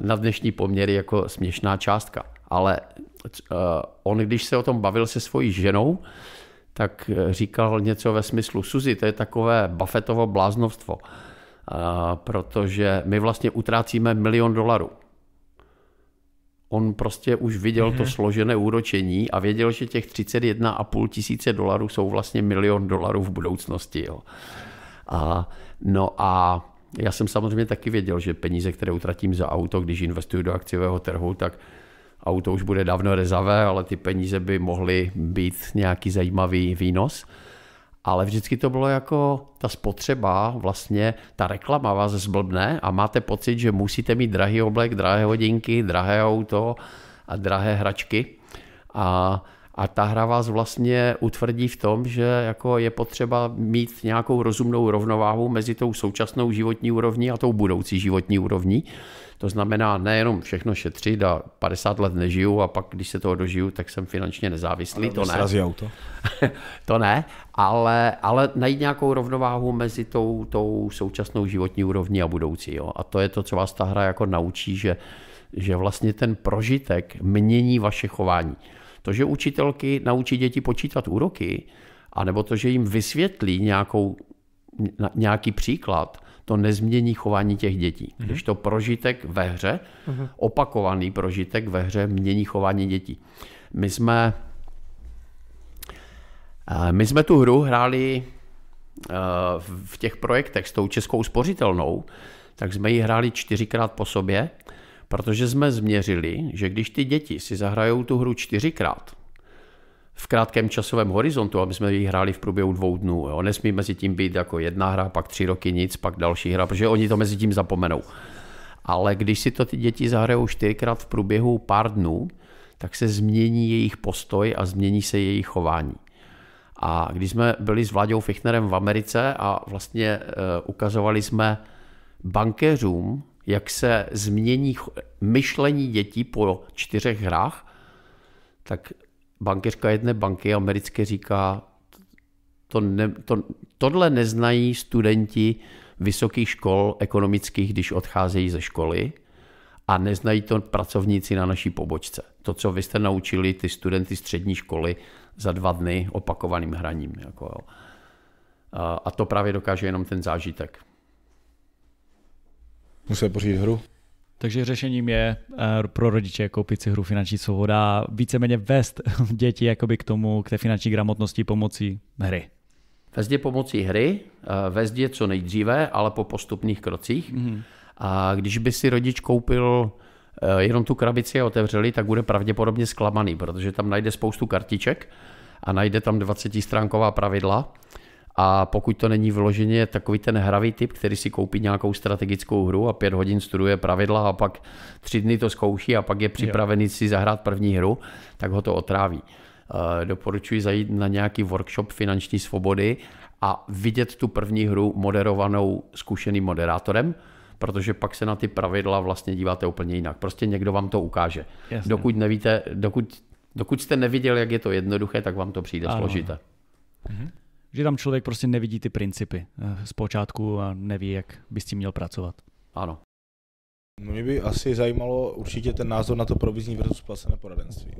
Na dnešní poměry jako směšná částka. Ale eh, on, když se o tom bavil se svojí ženou, tak eh, říkal něco ve smyslu, Suzy, to je takové Buffettovo bláznovstvo, eh, protože my vlastně utrácíme milion dolarů on prostě už viděl mm-hmm. to mhm. složené úročení a věděl, že těch 31,5 tisíce dolarů jsou vlastně milion dolarů v budoucnosti. Jo. A, no a já jsem samozřejmě taky věděl, že peníze, které utratím za auto, když investuju do akciového trhu, tak auto už bude dávno rezavé, ale ty peníze by mohly být nějaký zajímavý výnos ale vždycky to bylo jako ta spotřeba, vlastně ta reklama vás zblbne a máte pocit, že musíte mít drahý oblek, drahé hodinky, drahé auto a drahé hračky. A, a ta hra vás vlastně utvrdí v tom, že jako je potřeba mít nějakou rozumnou rovnováhu mezi tou současnou životní úrovní a tou budoucí životní úrovní to znamená nejenom všechno šetřit a 50 let nežiju a pak, když se toho dožiju, tak jsem finančně nezávislý, to ne. auto. to ne, ale, ale najít nějakou rovnováhu mezi tou, tou současnou životní úrovní a budoucí. Jo. A to je to, co vás ta hra jako naučí, že, že vlastně ten prožitek mění vaše chování. To, že učitelky naučí děti počítat úroky, anebo to, že jim vysvětlí nějakou, nějaký příklad, to nezmění chování těch dětí. Mm-hmm. Když to prožitek ve hře, mm-hmm. opakovaný prožitek ve hře mění chování dětí. My jsme, eh, my jsme tu hru hráli eh, v těch projektech s tou českou spořitelnou, tak jsme ji hráli čtyřikrát po sobě, protože jsme změřili, že když ty děti si zahrajou tu hru čtyřikrát, v krátkém časovém horizontu, aby jsme ji hráli v průběhu dvou dnů. Jo. Nesmí mezi tím být jako jedna hra, pak tři roky nic, pak další hra, protože oni to mezi tím zapomenou. Ale když si to ty děti zahrajou čtyřikrát v průběhu pár dnů, tak se změní jejich postoj a změní se jejich chování. A když jsme byli s Vladou Fichtnerem v Americe a vlastně eh, ukazovali jsme bankéřům, jak se změní myšlení dětí po čtyřech hrách, tak bankéřka jedné banky americké říká, to ne, to, tohle neznají studenti vysokých škol ekonomických, když odcházejí ze školy a neznají to pracovníci na naší pobočce. To, co vy jste naučili ty studenty střední školy za dva dny opakovaným hraním. Jako jo. A, a to právě dokáže jenom ten zážitek. Musel pořídit hru? Takže řešením je eh, pro rodiče koupit si hru Finanční svoboda, víceméně vést děti jakoby k tomu, k té finanční gramotnosti pomocí hry. Vezdě pomocí hry, eh, vezdě co nejdříve, ale po postupných krocích. Mm-hmm. A když by si rodič koupil eh, jenom tu krabici a otevřeli, tak bude pravděpodobně zklamaný, protože tam najde spoustu kartiček a najde tam 20 stránková pravidla a pokud to není vloženě takový ten hravý typ, který si koupí nějakou strategickou hru a pět hodin studuje pravidla a pak tři dny to zkouší a pak je připravený jo. si zahrát první hru, tak ho to otráví. Eh, doporučuji zajít na nějaký workshop finanční svobody a vidět tu první hru moderovanou zkušeným moderátorem, protože pak se na ty pravidla vlastně díváte úplně jinak. Prostě někdo vám to ukáže. Jasně. Dokud nevíte, dokud, dokud jste neviděl, jak je to jednoduché, tak vám to přijde ano. složité. Mhm že tam člověk prostě nevidí ty principy eh, z počátku a neví, jak by s tím měl pracovat. Ano. No, mě by asi zajímalo určitě ten názor na to provizní versus placené poradenství.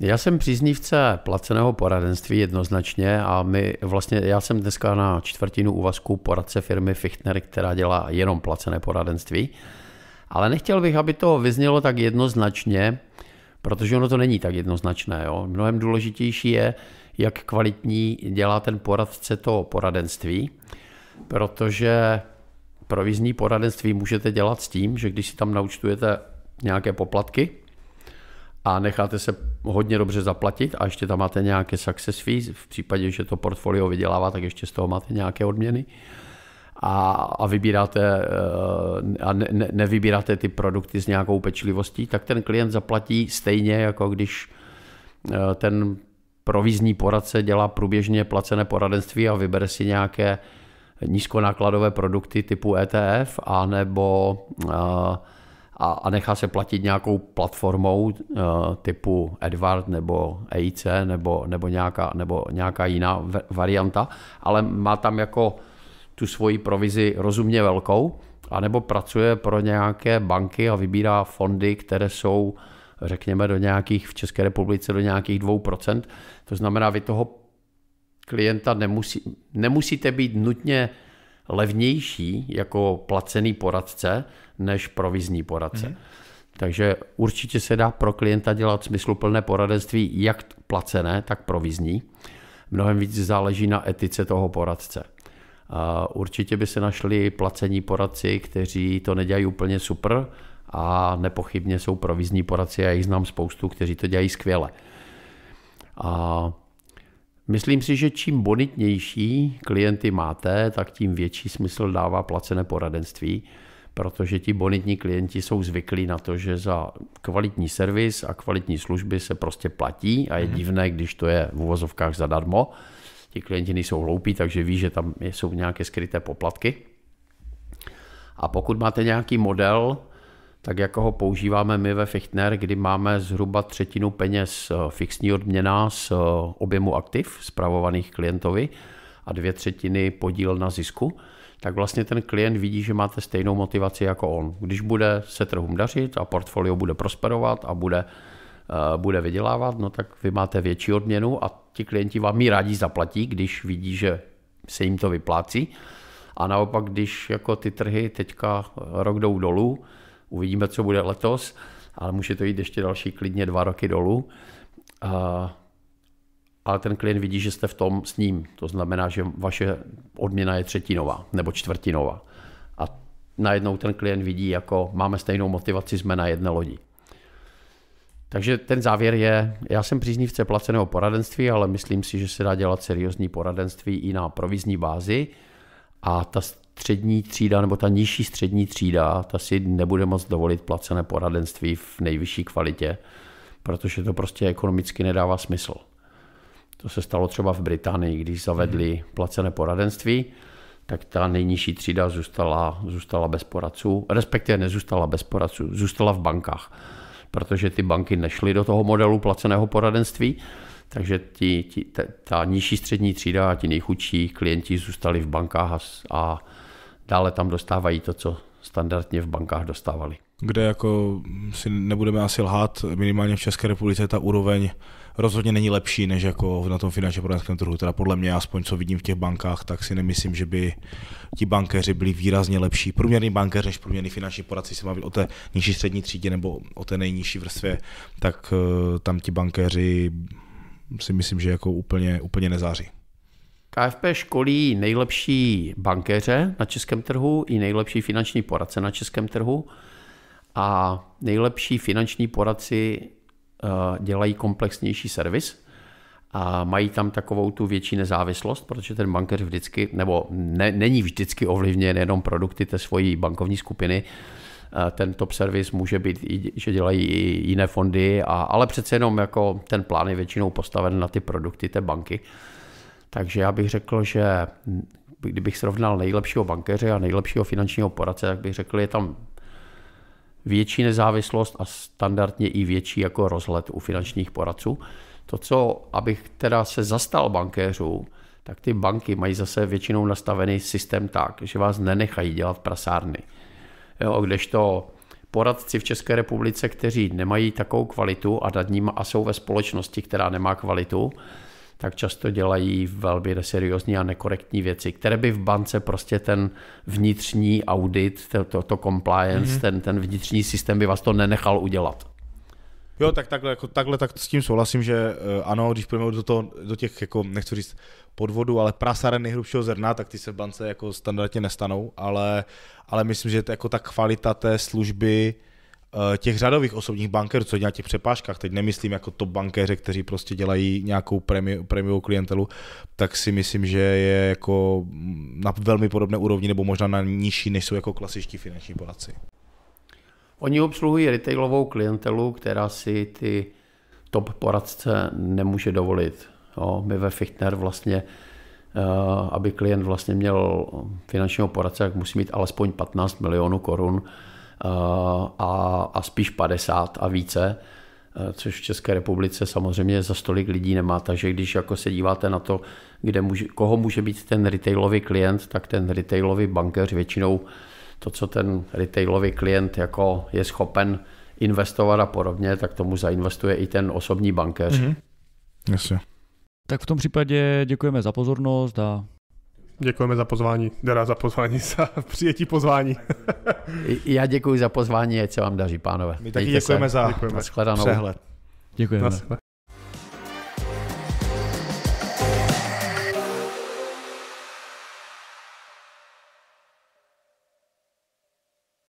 Já jsem příznivce placeného poradenství jednoznačně a my vlastně, já jsem dneska na čtvrtinu úvazku poradce firmy Fichtner, která dělá jenom placené poradenství, ale nechtěl bych, aby to vyznělo tak jednoznačně, protože ono to není tak jednoznačné. Jo? Mnohem důležitější je, jak kvalitní dělá ten poradce to poradenství, protože provizní poradenství můžete dělat s tím, že když si tam naučtujete nějaké poplatky a necháte se hodně dobře zaplatit a ještě tam máte nějaké success fees, v případě, že to portfolio vydělává, tak ještě z toho máte nějaké odměny, a, a vybíráte eh, a ne, ne, nevybíráte ty produkty s nějakou pečlivostí, tak ten klient zaplatí stejně, jako když eh, ten provizní poradce dělá průběžně placené poradenství a vybere si nějaké nízkonákladové produkty typu ETF a nebo eh, a, a nechá se platit nějakou platformou eh, typu Edward nebo EIC nebo, nebo, nějaká, nebo nějaká jiná varianta, ale má tam jako tu svoji provizi rozumně velkou, anebo pracuje pro nějaké banky a vybírá fondy, které jsou uh, řekněme do nějakých, v České republice do nějakých 2%. To znamená, vy toho klienta nemusí, nemusíte být nutně levnější jako placený poradce než provizní poradce. Mm. Takže určitě se dá pro klienta dělat smysluplné poradenství, jak placené, tak provizní. Mnohem víc záleží na etice toho poradce. Určitě by se našli placení poradci, kteří to nedělají úplně super, a nepochybně jsou provizní poradci, a jich znám spoustu, kteří to dělají skvěle. A myslím si, že čím bonitnější klienty máte, tak tím větší smysl dává placené poradenství, protože ti bonitní klienti jsou zvyklí na to, že za kvalitní servis a kvalitní služby se prostě platí a je mhm. divné, když to je v uvozovkách zadarmo. Ti klienti nejsou hloupí, takže ví, že tam jsou nějaké skryté poplatky. A pokud máte nějaký model, tak jako ho používáme my ve Fichtner, kdy máme zhruba třetinu peněz eh, fixní odměna z eh, objemu aktiv zpravovaných klientovi a dvě třetiny podíl na zisku, tak vlastně ten klient vidí, že máte stejnou motivaci jako on. Když bude se trhům dařit a portfolio bude prosperovat a bude, eh, bude vydělávat, no tak vy máte větší odměnu a ti klienti vám ji rádi zaplatí, když vidí, že se jim to vyplácí. A naopak, když jako ty trhy teďka rok jdou dolů, Uvidíme, co bude letos, ale může to jít ještě další klidně dva roky dolů. A, ale ten klient vidí, že jste v tom s ním. To znamená, že vaše odměna je třetinová nebo čtvrtinová. A najednou ten klient vidí, jako máme stejnou motivaci, jsme na jedné lodi. Takže ten závěr je, já jsem příznivce placeného poradenství, ale myslím si, že se dá dělat seriózní poradenství i na provizní bázi a ta, střední třída nebo ta nižší střední třída, ta si nebude moc dovolit placené poradenství v nejvyšší kvalitě, protože to prostě ekonomicky nedává smysl. To se stalo třeba v Británii, když zavedli hmm. placené poradenství, tak ta nejnižší třída zůstala, zůstala bez poradců, respektive nezůstala bez poradců, zůstala v bankách, protože ty banky nešly do toho modelu placeného poradenství, takže ti, ti, ta, ta nižší střední třída a ti nejchudší klienti zůstali v bankách a, a dále tam dostávají to, co standardně v bankách dostávali. Kde jako si nebudeme asi lhát, minimálně v České republice ta úroveň rozhodně není lepší než jako na tom finančně poradenském trhu. Teda podle mě, aspoň co vidím v těch bankách, tak si nemyslím, že by ti bankéři byli výrazně lepší. Průměrný bankéř než průměrný finanční poradci se má být o té nižší střední třídě nebo o té nejnižší vrstvě, tak eh, tam ti bankéři si myslím, že jako úplně, úplně nezáří. KFP školí nejlepší bankéře na českém trhu i nejlepší finanční poradce na českém trhu a nejlepší finanční poradci eh, dělají komplexnější servis a mají tam takovou tu větší nezávislost, protože ten bankéř vždycky, nebo ne, není vždycky ovlivněn jenom produkty té svojí bankovní skupiny, eh, ten top servis může být, že dělají i jiné fondy, a, ale přece jenom jako ten plán je většinou postaven na ty produkty té banky. Takže já bych řekl, že kdybych srovnal nejlepšího bankéře a nejlepšího finančního poradce, tak bych řekl, je tam větší nezávislost a standardně i větší jako rozhled u finančních poradců. To, co, abych teda se zastal bankéřů, tak ty banky mají zase většinou nastavený systém tak, že vás nenechají dělat prasárny. Jo, kdežto poradci v České republice, kteří nemají takovou kvalitu a nad ním a jsou ve společnosti, která nemá kvalitu, tak často dělají velmi seriózní a nekorektní věci, které by v bance prostě ten vnitřní audit, to, to, to compliance, mm-hmm. ten, ten vnitřní systém by vás to nenechal udělat. Jo, tak takhle, jako, takhle tak s tím souhlasím, že eh, ano, když půjdeme do, toho, do těch, jako, nechci říct podvodu, ale prasaren nejhrubšího zrna, tak ty se v bance jako standardně nestanou, ale, ale myslím, že to, jako ta kvalita té služby, Eh, těch řadových osobních bankerů, co dělá těch přepážkách, teď nemyslím jako top bankéře, kteří prostě dělají nějakou prémiovou premiu, klientelu, tak si myslím, že je jako na velmi podobné úrovni nebo možná na nižší, než jsou jako klasičtí finanční poradci. Oni obsluhují retailovou klientelu, která si ty top poradce nemůže dovolit. Jo, my ve Fichtner vlastně, eh, aby klient vlastně měl finančního poradce, tak musí mít alespoň 15 milionů korun Eh, a, a spíš 50 a více, eh, což v České republice samozřejmě za stolik lidí nemá, takže když jako se díváte na to, kde může, koho může být ten retailový klient, tak ten retailový bankéř většinou to, co ten retailový klient jako je schopen investovat a podobně, tak tomu zainvestuje i ten osobní bankéř. Mm-hmm. Yes, Tak v tom případě děkujeme za pozornost a Děkujeme za pozvání, teda za pozvání, za přijetí pozvání. Já děkuji za pozvání, ať se vám daří, pánové. My taky děkujeme se. za děkujeme. přehled. Děkujeme.